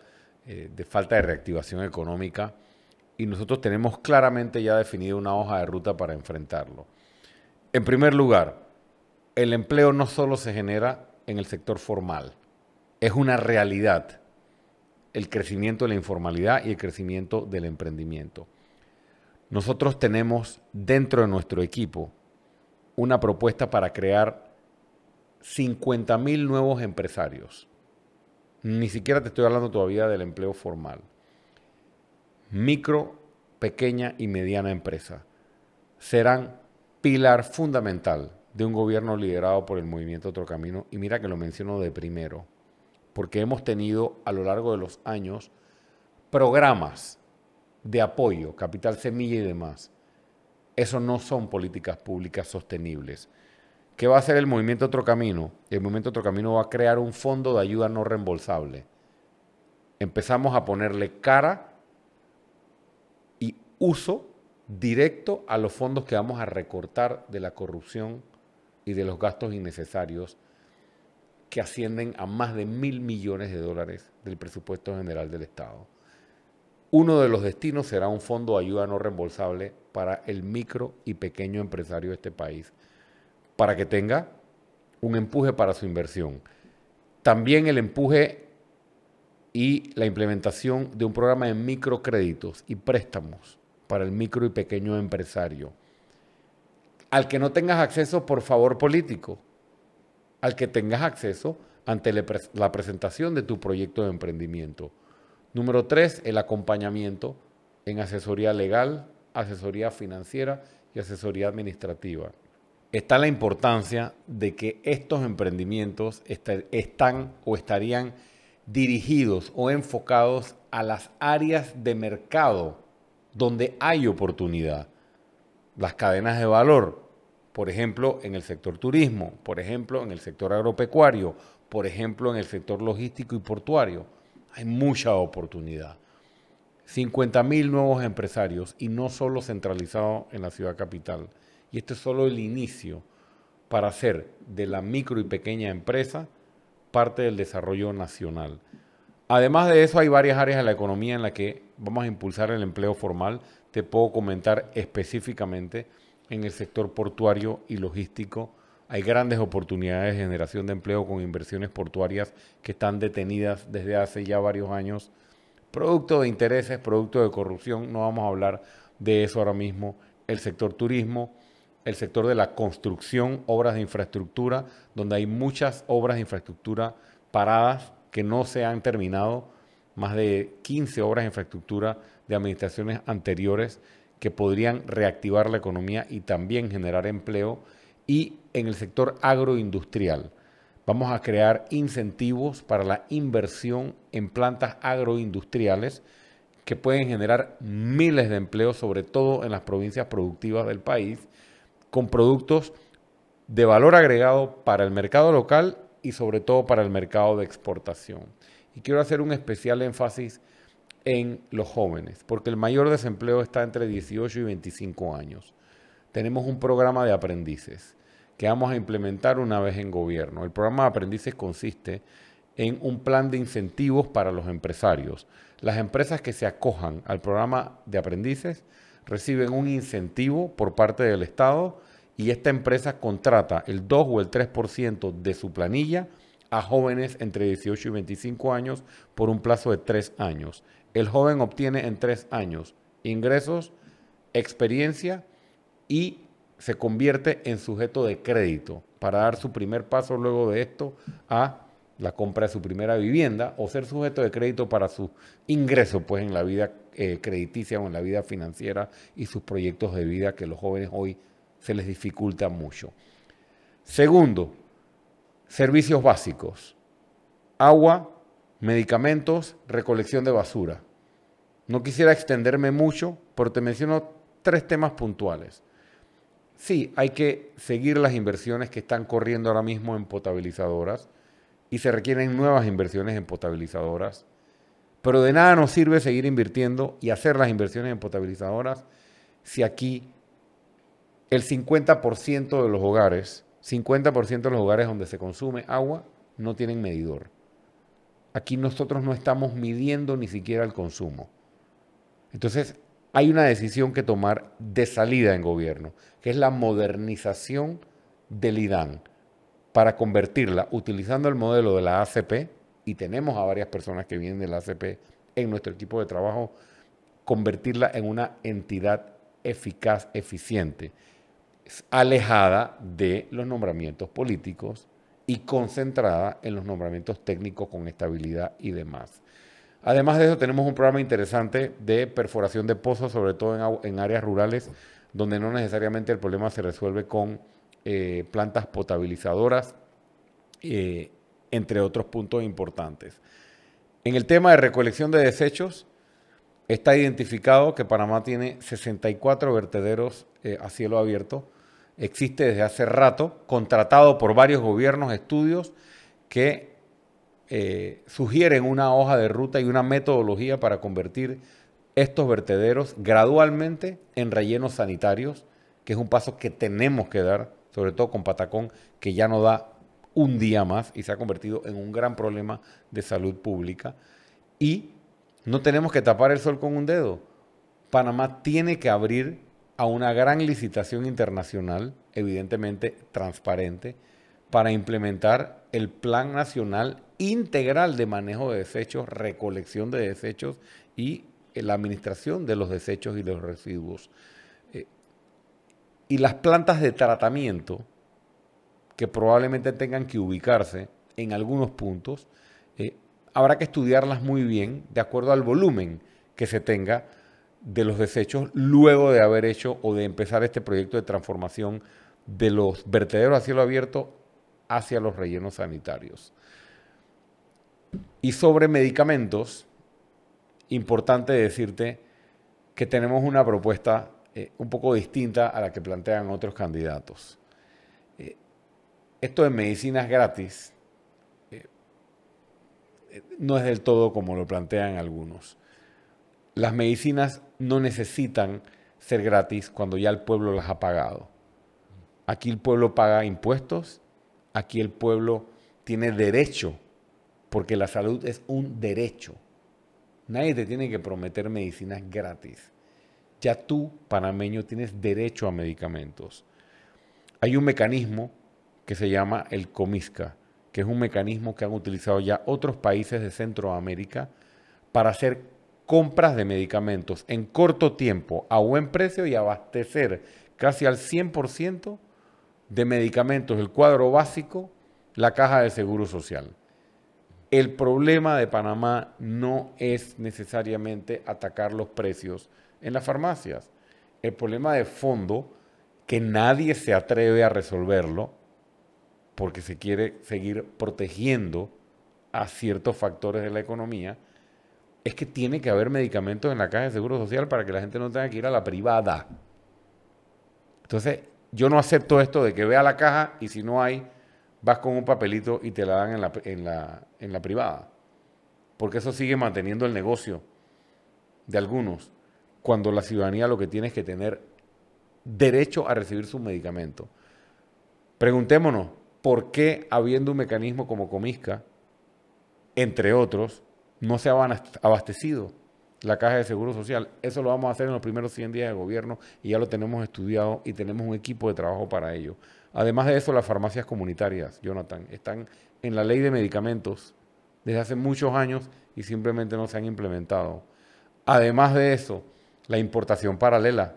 eh, de falta de reactivación económica. Y nosotros tenemos claramente ya definida una hoja de ruta para enfrentarlo. En primer lugar, el empleo no solo se genera en el sector formal, es una realidad el crecimiento de la informalidad y el crecimiento del emprendimiento. Nosotros tenemos dentro de nuestro equipo una propuesta para crear 50.000 nuevos empresarios. Ni siquiera te estoy hablando todavía del empleo formal. Micro, pequeña y mediana empresa serán pilar fundamental de un gobierno liderado por el movimiento Otro Camino. Y mira que lo menciono de primero, porque hemos tenido a lo largo de los años programas de apoyo, capital semilla y demás. Eso no son políticas públicas sostenibles. ¿Qué va a hacer el movimiento Otro Camino? El movimiento Otro Camino va a crear un fondo de ayuda no reembolsable. Empezamos a ponerle cara y uso directo a los fondos que vamos a recortar de la corrupción y de los gastos innecesarios que ascienden a más de mil millones de dólares del presupuesto general del Estado. Uno de los destinos será un fondo de ayuda no reembolsable para el micro y pequeño empresario de este país para que tenga un empuje para su inversión. También el empuje y la implementación de un programa de microcréditos y préstamos para el micro y pequeño empresario. Al que no tengas acceso por favor político, al que tengas acceso ante la presentación de tu proyecto de emprendimiento. Número tres, el acompañamiento en asesoría legal, asesoría financiera y asesoría administrativa está la importancia de que estos emprendimientos están o estarían dirigidos o enfocados a las áreas de mercado donde hay oportunidad. Las cadenas de valor, por ejemplo, en el sector turismo, por ejemplo, en el sector agropecuario, por ejemplo, en el sector logístico y portuario. Hay mucha oportunidad. 50.000 nuevos empresarios y no solo centralizados en la ciudad capital. Y esto es solo el inicio para hacer de la micro y pequeña empresa parte del desarrollo nacional. Además de eso, hay varias áreas de la economía en las que vamos a impulsar el empleo formal. Te puedo comentar específicamente en el sector portuario y logístico. Hay grandes oportunidades de generación de empleo con inversiones portuarias que están detenidas desde hace ya varios años. Producto de intereses, producto de corrupción, no vamos a hablar de eso ahora mismo. El sector turismo, el sector de la construcción, obras de infraestructura, donde hay muchas obras de infraestructura paradas que no se han terminado, más de 15 obras de infraestructura de administraciones anteriores que podrían reactivar la economía y también generar empleo. Y en el sector agroindustrial, vamos a crear incentivos para la inversión en plantas agroindustriales que pueden generar miles de empleos, sobre todo en las provincias productivas del país con productos de valor agregado para el mercado local y sobre todo para el mercado de exportación. Y quiero hacer un especial énfasis en los jóvenes, porque el mayor desempleo está entre 18 y 25 años. Tenemos un programa de aprendices que vamos a implementar una vez en gobierno. El programa de aprendices consiste en un plan de incentivos para los empresarios. Las empresas que se acojan al programa de aprendices reciben un incentivo por parte del Estado y esta empresa contrata el 2 o el 3% de su planilla a jóvenes entre 18 y 25 años por un plazo de 3 años. El joven obtiene en 3 años ingresos, experiencia y se convierte en sujeto de crédito para dar su primer paso luego de esto a la compra de su primera vivienda o ser sujeto de crédito para su ingreso pues en la vida eh, crediticia o en la vida financiera y sus proyectos de vida que los jóvenes hoy se les dificulta mucho. Segundo, servicios básicos. Agua, medicamentos, recolección de basura. No quisiera extenderme mucho, pero te menciono tres temas puntuales. Sí, hay que seguir las inversiones que están corriendo ahora mismo en potabilizadoras y se requieren nuevas inversiones en potabilizadoras. Pero de nada nos sirve seguir invirtiendo y hacer las inversiones en potabilizadoras si aquí el 50% de los hogares, 50% de los hogares donde se consume agua no tienen medidor. Aquí nosotros no estamos midiendo ni siquiera el consumo. Entonces, hay una decisión que tomar de salida en gobierno, que es la modernización del IDAN para convertirla, utilizando el modelo de la ACP, y tenemos a varias personas que vienen del ACP en nuestro equipo de trabajo, convertirla en una entidad eficaz, eficiente, alejada de los nombramientos políticos y concentrada en los nombramientos técnicos con estabilidad y demás. Además de eso, tenemos un programa interesante de perforación de pozos, sobre todo en, áreas rurales, donde no necesariamente el problema se resuelve con eh, plantas potabilizadoras. Eh, entre otros puntos importantes. En el tema de recolección de desechos, está identificado que Panamá tiene 64 vertederos eh, a cielo abierto. Existe desde hace rato, contratado por varios gobiernos, estudios que eh, sugieren una hoja de ruta y una metodología para convertir estos vertederos gradualmente en rellenos sanitarios, que es un paso que tenemos que dar, sobre todo con Patacón, que ya no da un día más y se ha convertido en un gran problema de salud pública. Y no tenemos que tapar el sol con un dedo. Panamá tiene que abrir a una gran licitación internacional, evidentemente transparente, para implementar el Plan Nacional Integral de Manejo de Desechos, Recolección de Desechos y la Administración de los Desechos y los Residuos. Eh, y las plantas de tratamiento que probablemente tengan que ubicarse en algunos puntos, eh, habrá que estudiarlas muy bien de acuerdo al volumen que se tenga de los desechos luego de haber hecho o de empezar este proyecto de transformación de los vertederos a cielo abierto hacia los rellenos sanitarios. Y sobre medicamentos, importante decirte que tenemos una propuesta eh, un poco distinta a la que plantean otros candidatos esto de medicinas gratis eh, eh, no es del todo como lo plantean algunos. Las medicinas no necesitan ser gratis cuando ya el pueblo las ha pagado. Aquí el pueblo paga impuestos, aquí el pueblo tiene derecho, porque la salud es un derecho. Nadie te tiene que prometer medicinas gratis. Ya tú, panameño, tienes derecho a medicamentos. Hay un mecanismo que se llama el Comisca, que es un mecanismo que han utilizado ya otros países de Centroamérica para hacer compras de medicamentos en corto tiempo, a buen precio y abastecer casi al 100% de medicamentos, el cuadro básico, la caja de seguro social. El problema de Panamá no es necesariamente atacar los precios en las farmacias. El problema de fondo, que nadie se atreve a resolverlo, porque se quiere seguir protegiendo a ciertos factores de la economía, es que tiene que haber medicamentos en la caja de seguro social para que la gente no tenga que ir a la privada. Entonces, yo no acepto esto de que vea la caja y si no hay, vas con un papelito y te la dan en la, en la, privada. Porque eso sigue manteniendo el negocio de algunos, cuando la ciudadanía lo que tiene es que tener derecho a recibir su medicamento. Preguntémonos, por qué habiendo un mecanismo como Comisca, entre otros, no se ha abastecido la caja de seguro social. Eso lo vamos a hacer en los primeros 100 días de gobierno y ya lo tenemos estudiado y tenemos un equipo de trabajo para ello. Además de eso, las farmacias comunitarias, Jonathan, están en la ley de medicamentos desde hace muchos años y simplemente no se han implementado. Además de eso, la importación paralela.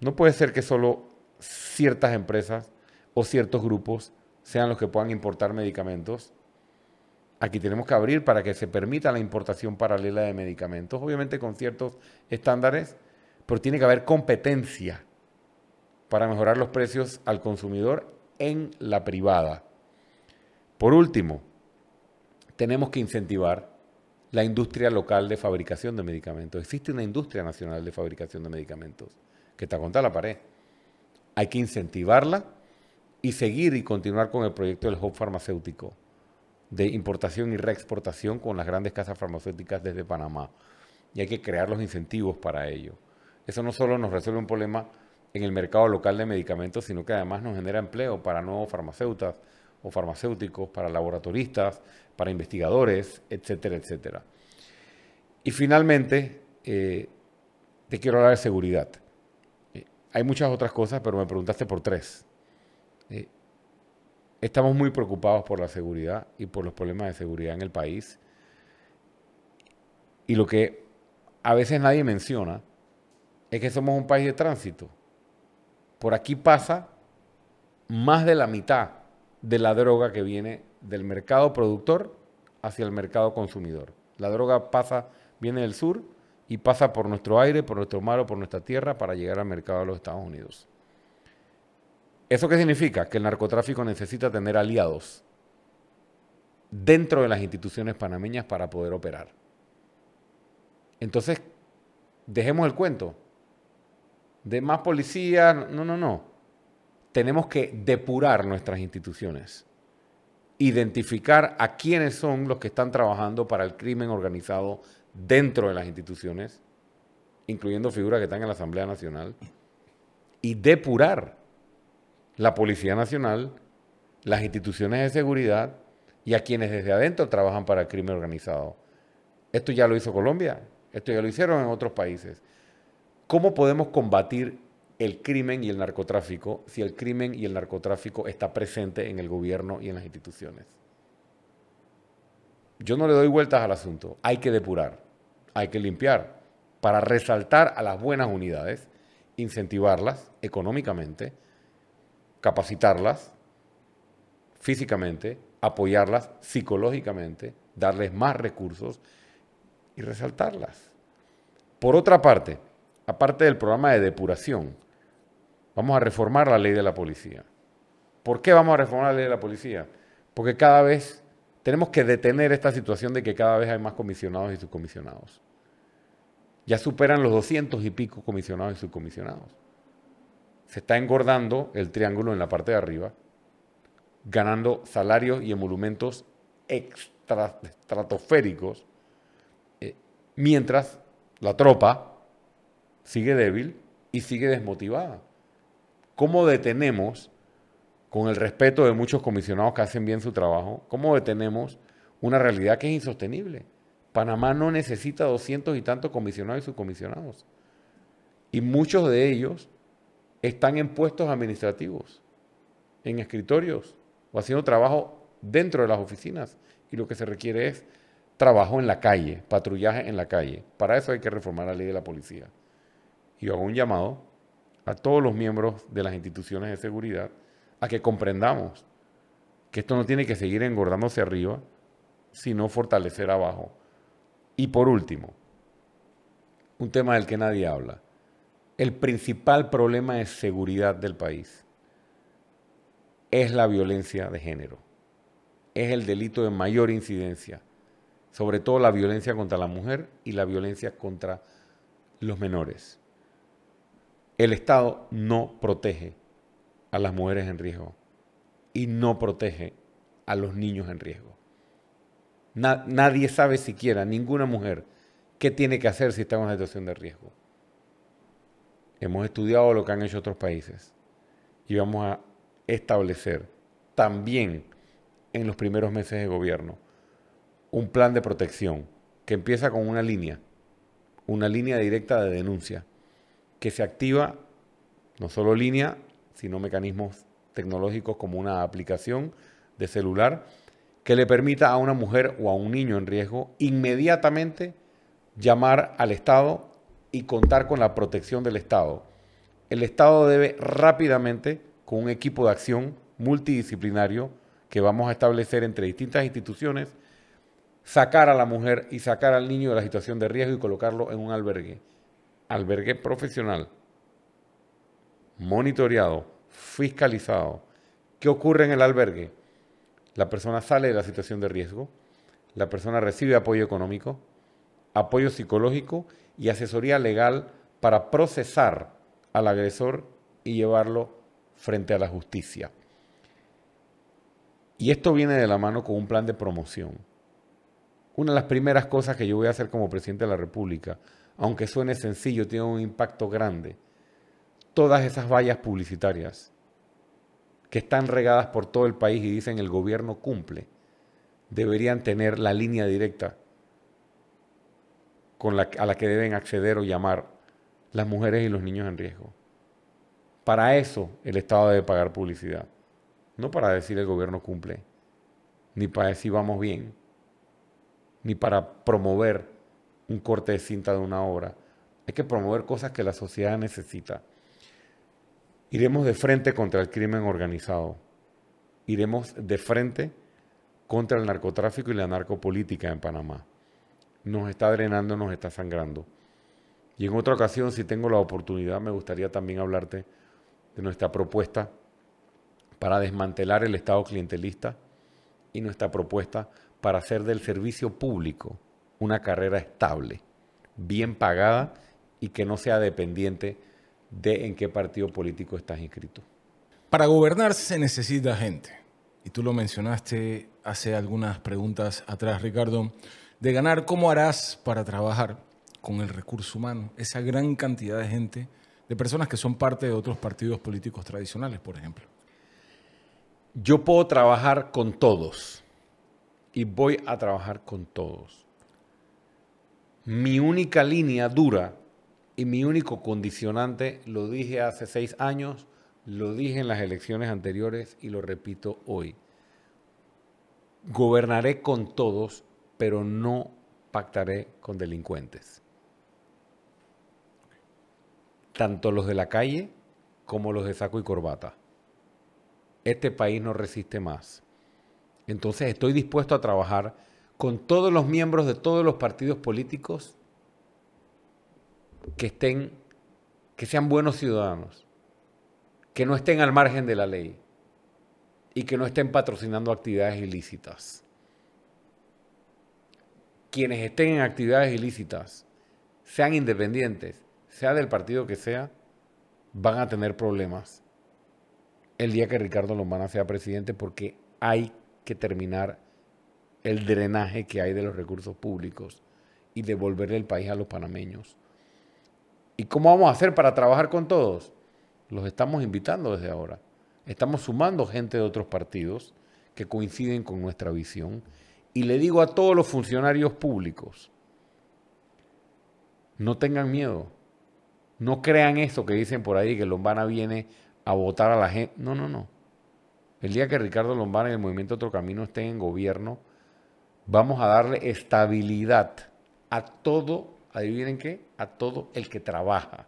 No puede ser que solo ciertas empresas o ciertos grupos sean los que puedan importar medicamentos. Aquí tenemos que abrir para que se permita la importación paralela de medicamentos, obviamente con ciertos estándares, pero tiene que haber competencia para mejorar los precios al consumidor en la privada. Por último, tenemos que incentivar la industria local de fabricación de medicamentos. Existe una industria nacional de fabricación de medicamentos que está contra la pared. Hay que incentivarla y seguir y continuar con el proyecto del hub farmacéutico de importación y reexportación con las grandes casas farmacéuticas desde Panamá. Y hay que crear los incentivos para ello. Eso no solo nos resuelve un problema en el mercado local de medicamentos, sino que además nos genera empleo para nuevos farmacéutas o farmacéuticos, para laboratoristas, para investigadores, etcétera, etcétera. Y finalmente, eh, te quiero hablar de seguridad. Eh, hay muchas otras cosas, pero me preguntaste por tres estamos muy preocupados por la seguridad y por los problemas de seguridad en el país. Y lo que a veces nadie menciona es que somos un país de tránsito. Por aquí pasa más de la mitad de la droga que viene del mercado productor hacia el mercado consumidor. La droga pasa, viene del sur y pasa por nuestro aire, por nuestro mar o por nuestra tierra para llegar al mercado de los Estados Unidos. ¿Eso qué significa? Que el narcotráfico necesita tener aliados dentro de las instituciones panameñas para poder operar. Entonces, dejemos el cuento de más policías, no, no, no. Tenemos que depurar nuestras instituciones, identificar a quiénes son los que están trabajando para el crimen organizado dentro de las instituciones, incluyendo figuras que están en la Asamblea Nacional, y depurar la Policía Nacional, las instituciones de seguridad y a quienes desde adentro trabajan para el crimen organizado. Esto ya lo hizo Colombia, esto ya lo hicieron en otros países. ¿Cómo podemos combatir el crimen y el narcotráfico si el crimen y el narcotráfico está presente en el gobierno y en las instituciones? Yo no le doy vueltas al asunto, hay que depurar, hay que limpiar para resaltar a las buenas unidades, incentivarlas económicamente, capacitarlas físicamente, apoyarlas psicológicamente, darles más recursos y resaltarlas. Por otra parte, aparte del programa de depuración, vamos a reformar la ley de la policía. ¿Por qué vamos a reformar la ley de la policía? Porque cada vez tenemos que detener esta situación de que cada vez hay más comisionados y subcomisionados. Ya superan los doscientos y pico comisionados y subcomisionados se está engordando el triángulo en la parte de arriba, ganando salarios y emolumentos extra, estratosféricos, eh, mientras la tropa sigue débil y sigue desmotivada. ¿Cómo detenemos, con el respeto de muchos comisionados que hacen bien su trabajo, cómo detenemos una realidad que es insostenible? Panamá no necesita doscientos y tantos comisionados y subcomisionados. Y muchos de ellos están en puestos administrativos, en escritorios o haciendo trabajo dentro de las oficinas. Y lo que se requiere es trabajo en la calle, patrullaje en la calle. Para eso hay que reformar la ley de la policía. Y hago un llamado a todos los miembros de las instituciones de seguridad a que comprendamos que esto no tiene que seguir engordándose arriba, sino fortalecer abajo. Y por último, un tema del que nadie habla el principal problema de seguridad del país es la violencia de género. Es el delito de mayor incidencia, sobre todo la violencia contra la mujer y la violencia contra los menores. El Estado no protege a las mujeres en riesgo y no protege a los niños en riesgo. nadie sabe siquiera, ninguna mujer, qué tiene que hacer si está en una situación de riesgo hemos estudiado lo que han hecho otros países y vamos a establecer también en los primeros meses de gobierno un plan de protección que empieza con una línea, una línea directa de denuncia, que se activa no solo línea, sino mecanismos tecnológicos como una aplicación de celular que le permita a una mujer o a un niño en riesgo inmediatamente llamar al Estado y contar con la protección del Estado, el Estado debe rápidamente, con un equipo de acción multidisciplinario que vamos a establecer entre distintas instituciones, sacar a la mujer y sacar al niño de la situación de riesgo y colocarlo en un albergue. Albergue profesional, monitoreado, fiscalizado. ¿Qué ocurre en el albergue? La persona sale de la situación de riesgo, la persona recibe apoyo económico, apoyo psicológico y asesoría legal para procesar al agresor y llevarlo frente a la justicia. Y esto viene de la mano con un plan de promoción. Una de las primeras cosas que yo voy a hacer como presidente de la República, aunque suene sencillo, tiene un impacto grande. Todas esas vallas publicitarias que están regadas por todo el país y dicen el gobierno cumple, deberían tener la línea directa a la que deben acceder o llamar las mujeres y los niños en riesgo. Para eso el Estado debe pagar publicidad, no para decir el gobierno cumple, ni para decir vamos bien, ni para promover un corte de cinta de una obra. Hay que promover cosas que la sociedad necesita. Iremos de frente contra el crimen organizado. Iremos de frente contra el narcotráfico y la narcopolítica en Panamá nos está drenando, nos está sangrando. Y en otra ocasión, si tengo la oportunidad, me gustaría también hablarte de nuestra propuesta para desmantelar el Estado clientelista y nuestra propuesta para hacer del servicio público una carrera estable, bien pagada y que no sea dependiente de en qué partido político estás inscrito. Para gobernar se necesita gente. Y tú lo mencionaste hace algunas preguntas atrás, Ricardo de ganar, ¿cómo harás para trabajar con el recurso humano? Esa gran cantidad de gente, de personas que son parte de otros partidos políticos tradicionales, por ejemplo. Yo puedo trabajar con todos y voy a trabajar con todos. Mi única línea dura y mi único condicionante, lo dije hace seis años, lo dije en las elecciones anteriores y lo repito hoy. Gobernaré con todos pero no pactaré con delincuentes. Tanto los de la calle como los de saco y corbata. Este país no resiste más. Entonces estoy dispuesto a trabajar con todos los miembros de todos los partidos políticos que estén que sean buenos ciudadanos, que no estén al margen de la ley y que no estén patrocinando actividades ilícitas quienes estén en actividades ilícitas, sean independientes, sea del partido que sea, van a tener problemas el día que Ricardo Lombana sea presidente porque hay que terminar el drenaje que hay de los recursos públicos y devolverle el país a los panameños. ¿Y cómo vamos a hacer para trabajar con todos? Los estamos invitando desde ahora. Estamos sumando gente de otros partidos que coinciden con nuestra visión y le digo a todos los funcionarios públicos, no tengan miedo, no crean eso que dicen por ahí, que Lombana viene a votar a la gente. No, no, no. El día que Ricardo Lombana y el Movimiento Otro Camino estén en gobierno, vamos a darle estabilidad a todo, adivinen qué, a todo el que trabaja.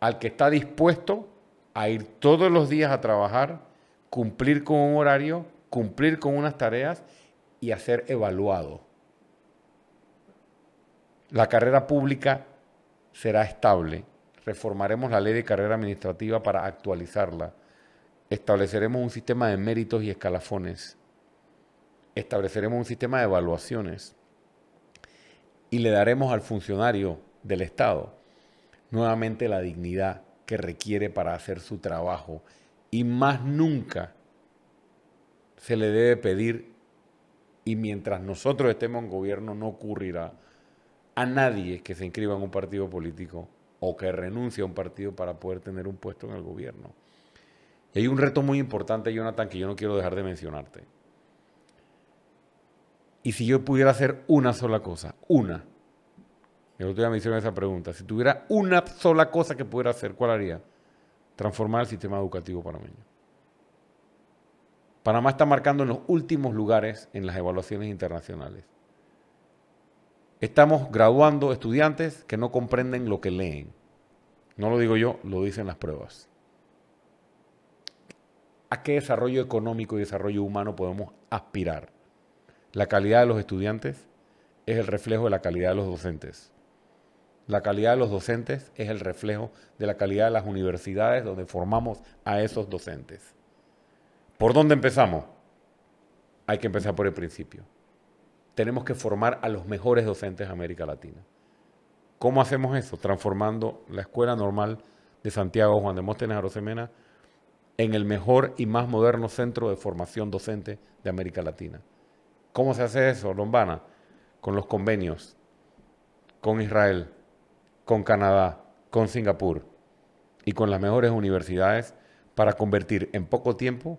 Al que está dispuesto a ir todos los días a trabajar, cumplir con un horario, cumplir con unas tareas y a ser evaluado. La carrera pública será estable. Reformaremos la ley de carrera administrativa para actualizarla. Estableceremos un sistema de méritos y escalafones. Estableceremos un sistema de evaluaciones. Y le daremos al funcionario del Estado nuevamente la dignidad que requiere para hacer su trabajo. Y más nunca se le debe pedir y mientras nosotros estemos en gobierno no ocurrirá a nadie que se inscriba en un partido político o que renuncie a un partido para poder tener un puesto en el gobierno. Y hay un reto muy importante, Jonathan, que yo no quiero dejar de mencionarte. Y si yo pudiera hacer una sola cosa, una, el otro día me hicieron esa pregunta, si tuviera una sola cosa que pudiera hacer, ¿cuál haría? Transformar el sistema educativo panameño. Panamá está marcando en los últimos lugares en las evaluaciones internacionales. Estamos graduando estudiantes que no comprenden lo que leen. No lo digo yo, lo dicen las pruebas. ¿A qué desarrollo económico y desarrollo humano podemos aspirar? La calidad de los estudiantes es el reflejo de la calidad de los docentes. La calidad de los docentes es el reflejo de la calidad de las universidades donde formamos a esos docentes. ¿Por dónde empezamos? Hay que empezar por el principio. Tenemos que formar a los mejores docentes de América Latina. ¿Cómo hacemos eso? Transformando la escuela normal de Santiago Juan de Móstenes Arosemena en el mejor y más moderno centro de formación docente de América Latina. ¿Cómo se hace eso, Lombana? Con los convenios, con Israel, con Canadá, con Singapur y con las mejores universidades para convertir en poco tiempo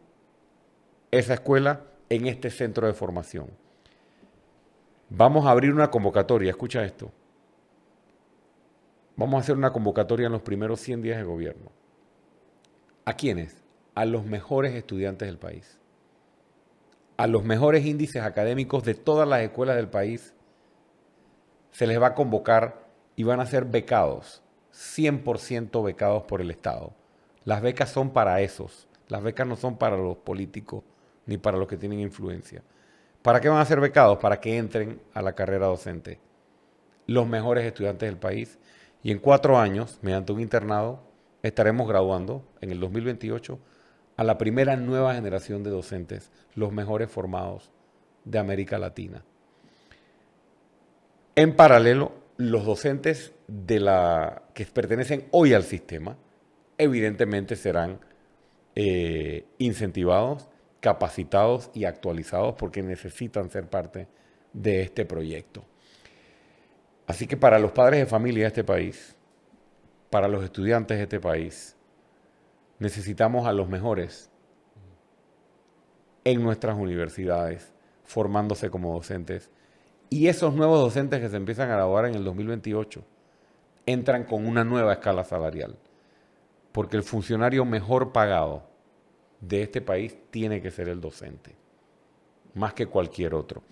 esa escuela en este centro de formación. Vamos a abrir una convocatoria, escucha esto. Vamos a hacer una convocatoria en los primeros 100 días de gobierno. ¿A quiénes? A los mejores estudiantes del país. A los mejores índices académicos de todas las escuelas del país se les va a convocar y van a ser becados, 100% becados por el Estado. Las becas son para esos, las becas no son para los políticos, ni para los que tienen influencia. ¿Para qué van a ser becados? Para que entren a la carrera docente los mejores estudiantes del país. Y en cuatro años, mediante un internado, estaremos graduando en el 2028 a la primera nueva generación de docentes, los mejores formados de América Latina. En paralelo, los docentes de la, que pertenecen hoy al sistema, evidentemente serán eh, incentivados capacitados y actualizados porque necesitan ser parte de este proyecto. Así que para los padres de familia de este país, para los estudiantes de este país, necesitamos a los mejores en nuestras universidades, formándose como docentes. Y esos nuevos docentes que se empiezan a graduar en el 2028 entran con una nueva escala salarial, porque el funcionario mejor pagado de este país tiene que ser el docente, más que cualquier otro.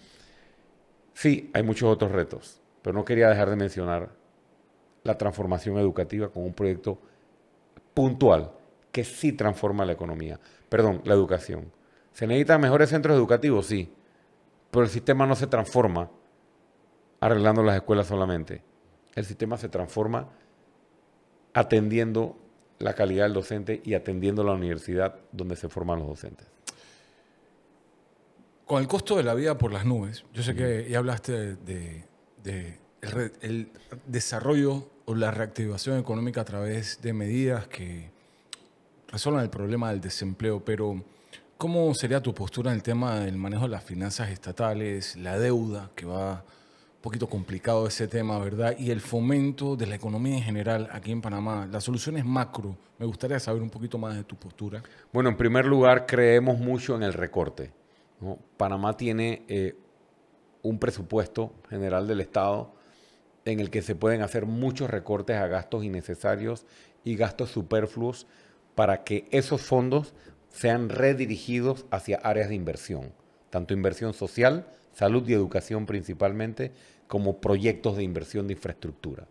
Sí, hay muchos otros retos, pero no quería dejar de mencionar la transformación educativa como un proyecto puntual que sí transforma la economía, perdón, la educación. ¿Se necesitan mejores centros educativos? Sí, pero el sistema no se transforma arreglando las escuelas solamente. El sistema se transforma atendiendo la calidad del docente y atendiendo la universidad donde se forman los docentes. Con el costo de la vida por las nubes, yo sé que ya hablaste de, el, desarrollo o la reactivación económica a través de medidas que resuelvan el problema del desempleo, pero ¿cómo sería tu postura en el tema del manejo de las finanzas estatales, la deuda que va poquito complicado ese tema, ¿verdad? Y el fomento de la economía en general aquí en Panamá, La solución es macro, me gustaría saber un poquito más de tu postura. Bueno, en primer lugar, creemos mucho en el recorte. Panamá tiene eh, un presupuesto general del Estado en el que se pueden hacer muchos recortes a gastos innecesarios y gastos superfluos para que esos fondos sean redirigidos hacia áreas de inversión, tanto inversión social, salud y educación principalmente, como proyectos de inversión de infraestructura.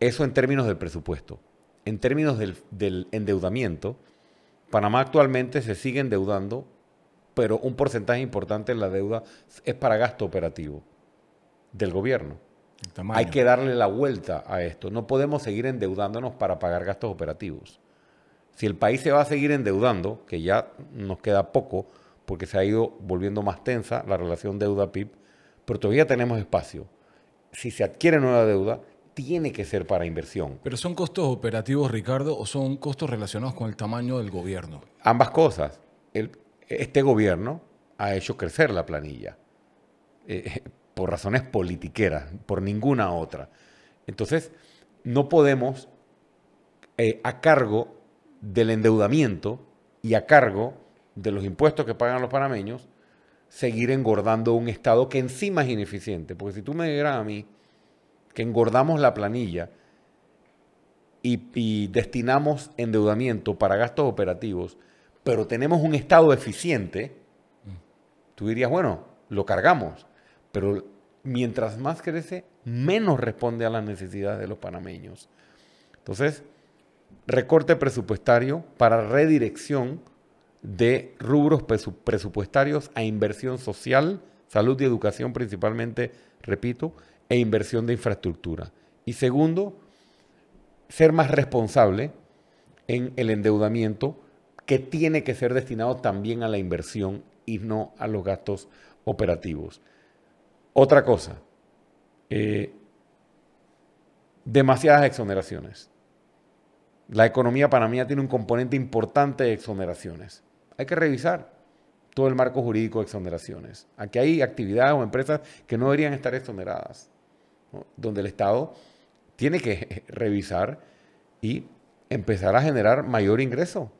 Eso en términos del presupuesto. En términos del, endeudamiento, Panamá actualmente se sigue endeudando, pero un porcentaje importante de la deuda es para gasto operativo del gobierno. Hay que darle la vuelta a esto. No podemos seguir endeudándonos para pagar gastos operativos. Si el país se va a seguir endeudando, que ya nos queda poco, porque se ha ido volviendo más tensa la relación deuda-PIB, pero todavía tenemos espacio. Si se adquiere nueva deuda, tiene que ser para inversión. Pero son costos operativos, Ricardo, o son costos relacionados con el tamaño del gobierno. Ambas cosas. este gobierno ha hecho crecer la planilla eh, por razones politiqueras, por ninguna otra. Entonces, no podemos eh, a cargo del endeudamiento y a cargo de los impuestos que pagan los panameños seguir engordando un Estado que encima es ineficiente. Porque si tú me dijeras a mí que engordamos la planilla y, y destinamos endeudamiento para gastos operativos, pero tenemos un Estado eficiente, tú dirías, bueno, lo cargamos. Pero mientras más crece, menos responde a las necesidades de los panameños. Entonces, recorte presupuestario para redirección de rubros presupuestarios a inversión social, salud y educación principalmente, repito, e inversión de infraestructura. Y segundo, ser más responsable en el endeudamiento que tiene que ser destinado también a la inversión y no a los gastos operativos. Otra cosa, eh, demasiadas exoneraciones. La economía panameña tiene un componente importante de exoneraciones hay que revisar todo el marco jurídico de exoneraciones. Aquí hay actividades o empresas que no deberían estar exoneradas, donde el Estado tiene que revisar y empezar a generar mayor ingreso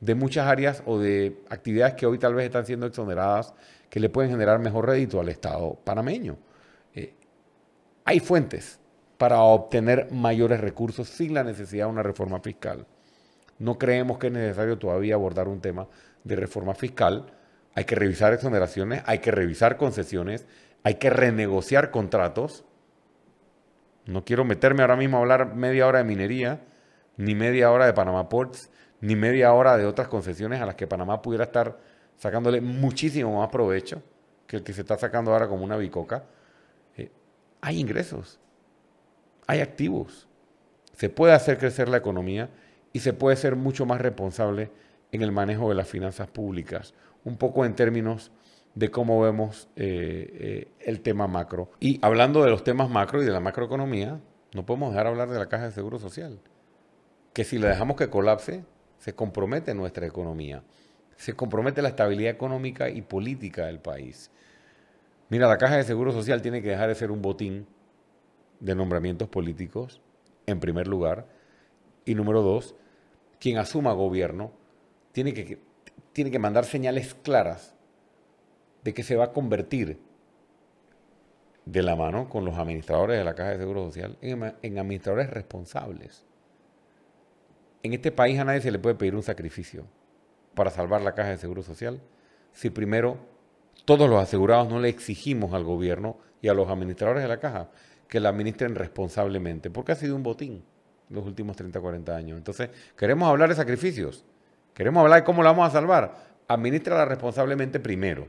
de muchas áreas o de actividades que hoy tal vez están siendo exoneradas que le pueden generar mejor rédito al Estado panameño. Eh, hay fuentes para obtener mayores recursos sin la necesidad de una reforma fiscal. No creemos que es necesario todavía abordar un tema de reforma fiscal. Hay que revisar exoneraciones, hay que revisar concesiones, hay que renegociar contratos. No quiero meterme ahora mismo a hablar media hora de minería, ni media hora de Panamá Ports, ni media hora de otras concesiones a las que Panamá pudiera estar sacándole muchísimo más provecho que el que se está sacando ahora como una bicoca. Eh, hay ingresos, hay activos, se puede hacer crecer la economía y se puede ser mucho más responsable en el manejo de las finanzas públicas, un poco en términos de cómo vemos eh, eh, el tema macro. Y hablando de los temas macro y de la macroeconomía, no podemos dejar hablar de la caja de seguro social, que si la dejamos que colapse, se compromete nuestra economía, se compromete la estabilidad económica y política del país. Mira, la caja de seguro social tiene que dejar de ser un botín de nombramientos políticos, en primer lugar, y número dos, quien asuma gobierno tiene que, tiene que mandar señales claras de que se va a convertir de la mano con los administradores de la Caja de Seguro Social en, en administradores responsables. En este país a nadie se le puede pedir un sacrificio para salvar la Caja de Seguro Social si primero todos los asegurados no le exigimos al gobierno y a los administradores de la caja que la administren responsablemente, porque ha sido un botín los últimos 30, 40 años. Entonces, queremos hablar de sacrificios, queremos hablar de cómo la vamos a salvar. Administrala responsablemente primero.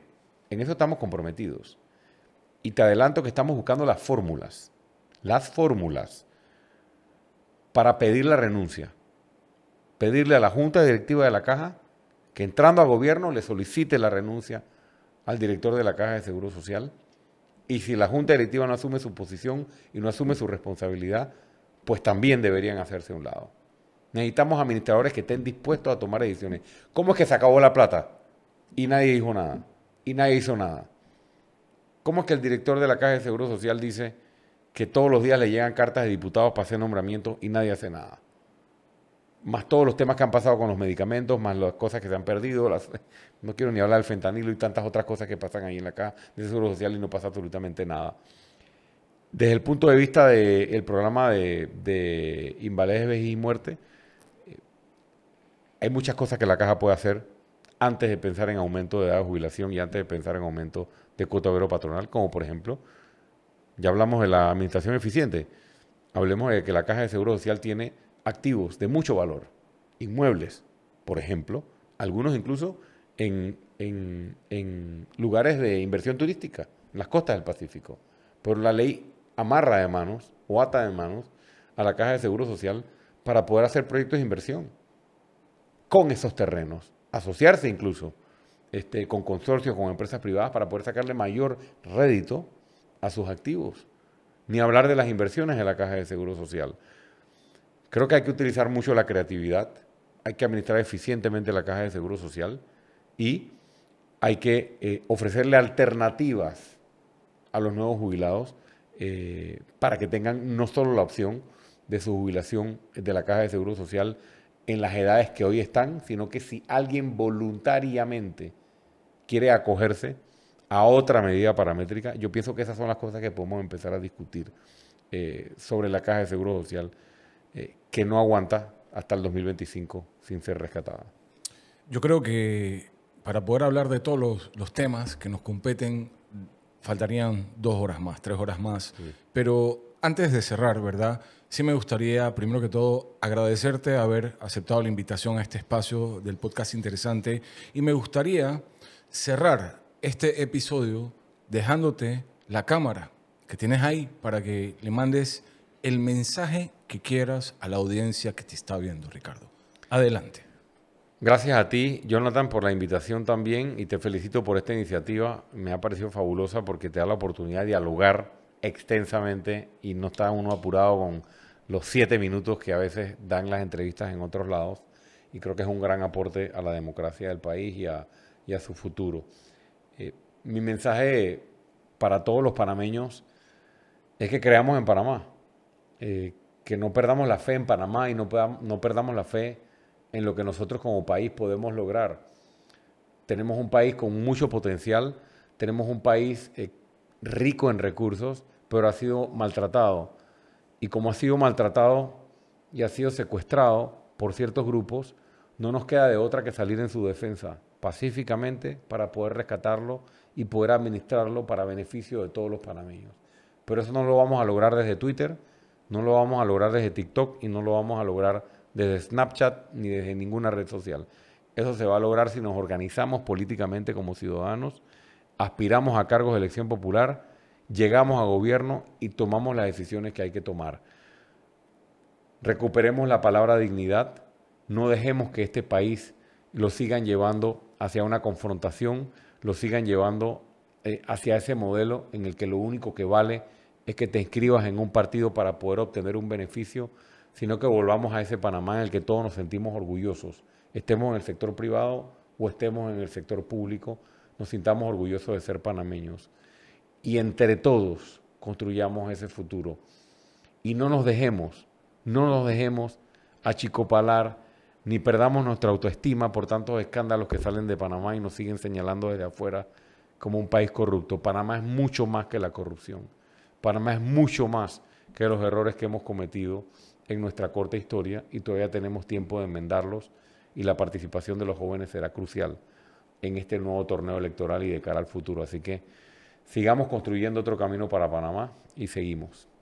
En eso estamos comprometidos. Y te adelanto que estamos buscando las fórmulas, las fórmulas para pedir la renuncia. Pedirle a la Junta Directiva de la Caja que entrando al gobierno le solicite la renuncia al director de la Caja de Seguro Social. Y si la Junta Directiva no asume su posición y no asume su responsabilidad, pues también deberían hacerse a un lado. Necesitamos administradores que estén dispuestos a tomar decisiones. ¿Cómo es que se acabó la plata? Y nadie dijo nada. Y nadie hizo nada. ¿Cómo es que el director de la Caja de Seguro Social dice que todos los días le llegan cartas de diputados para hacer nombramiento y nadie hace nada? Más todos los temas que han pasado con los medicamentos, más las cosas que se han perdido. Las, no quiero ni hablar del fentanilo y tantas otras cosas que pasan ahí en la Caja de Seguro Social y no pasa absolutamente nada. Desde el punto de vista del programa de, de invalidez, y muerte, eh, hay muchas cosas que la caja puede hacer antes de pensar en aumento de edad de jubilación y antes de pensar en aumento de cuota patronal, como por ejemplo, ya hablamos de la administración eficiente, hablemos de que la caja de seguro social tiene activos de mucho valor, inmuebles, por ejemplo, algunos incluso en, lugares de inversión turística, en las costas del Pacífico. por la ley amarra de manos o ata de manos a la Caja de Seguro Social para poder hacer proyectos de inversión con esos terrenos, asociarse incluso este, con consorcios, con empresas privadas para poder sacarle mayor rédito a sus activos. Ni hablar de las inversiones en la Caja de Seguro Social. Creo que hay que utilizar mucho la creatividad, hay que administrar eficientemente la Caja de Seguro Social y hay que eh, ofrecerle alternativas a los nuevos jubilados eh, para que tengan no solo la opción de su jubilación de la Caja de Seguro Social en las edades que hoy están, sino que si alguien voluntariamente quiere acogerse a otra medida paramétrica, yo pienso que esas son las cosas que podemos empezar a discutir eh, sobre la Caja de Seguro Social, eh, que no aguanta hasta el 2025 sin ser rescatada. Yo creo que para poder hablar de todos los temas que nos competen faltarían dos horas más, tres horas más. Pero antes de cerrar, ¿verdad? Sí me gustaría, primero que todo, agradecerte haber aceptado la invitación a este espacio del podcast interesante. Y me gustaría cerrar este episodio dejándote la cámara que tienes ahí para que le mandes el mensaje que quieras a la audiencia que te está viendo, Ricardo. Adelante. Gracias a ti, Jonathan, por la invitación también y te felicito por esta iniciativa. Me ha parecido fabulosa porque te da la oportunidad de dialogar extensamente y no está uno apurado con los siete minutos que a veces dan las entrevistas en otros lados. Y creo que es un gran aporte a la democracia del país y a, su futuro. Eh, mi mensaje para todos los panameños es que creamos en Panamá, eh, que no perdamos la fe en Panamá y no, no perdamos la fe en lo que nosotros como país podemos lograr. Tenemos un país con mucho potencial, tenemos un país eh, rico en recursos, pero ha sido maltratado. Y como ha sido maltratado y ha sido secuestrado por ciertos grupos, no nos queda de otra que salir en su defensa pacíficamente para poder rescatarlo y poder administrarlo para beneficio de todos los panameños. Pero eso no lo vamos a lograr desde Twitter, no lo vamos a lograr desde TikTok y no lo vamos a lograr desde Snapchat ni desde ninguna red social. Eso se va a lograr si nos organizamos políticamente como ciudadanos, aspiramos a cargos de elección popular, llegamos a gobierno y tomamos las decisiones que hay que tomar. Recuperemos la palabra dignidad, no dejemos que este país lo sigan llevando hacia una confrontación, lo sigan llevando eh, hacia ese modelo en el que lo único que vale es que te inscribas en un partido para poder obtener un beneficio sino que volvamos a ese Panamá en el que todos nos sentimos orgullosos, estemos en el sector privado o estemos en el sector público, nos sintamos orgullosos de ser panameños. Y entre todos construyamos ese futuro. Y no nos dejemos, no nos dejemos achicopalar, ni perdamos nuestra autoestima por tantos escándalos que salen de Panamá y nos siguen señalando desde afuera como un país corrupto. Panamá es mucho más que la corrupción. Panamá es mucho más que los errores que hemos cometido en nuestra corta historia y todavía tenemos tiempo de enmendarlos y la participación de los jóvenes será crucial en este nuevo torneo electoral y de cara al futuro. Así que sigamos construyendo otro camino para Panamá y seguimos.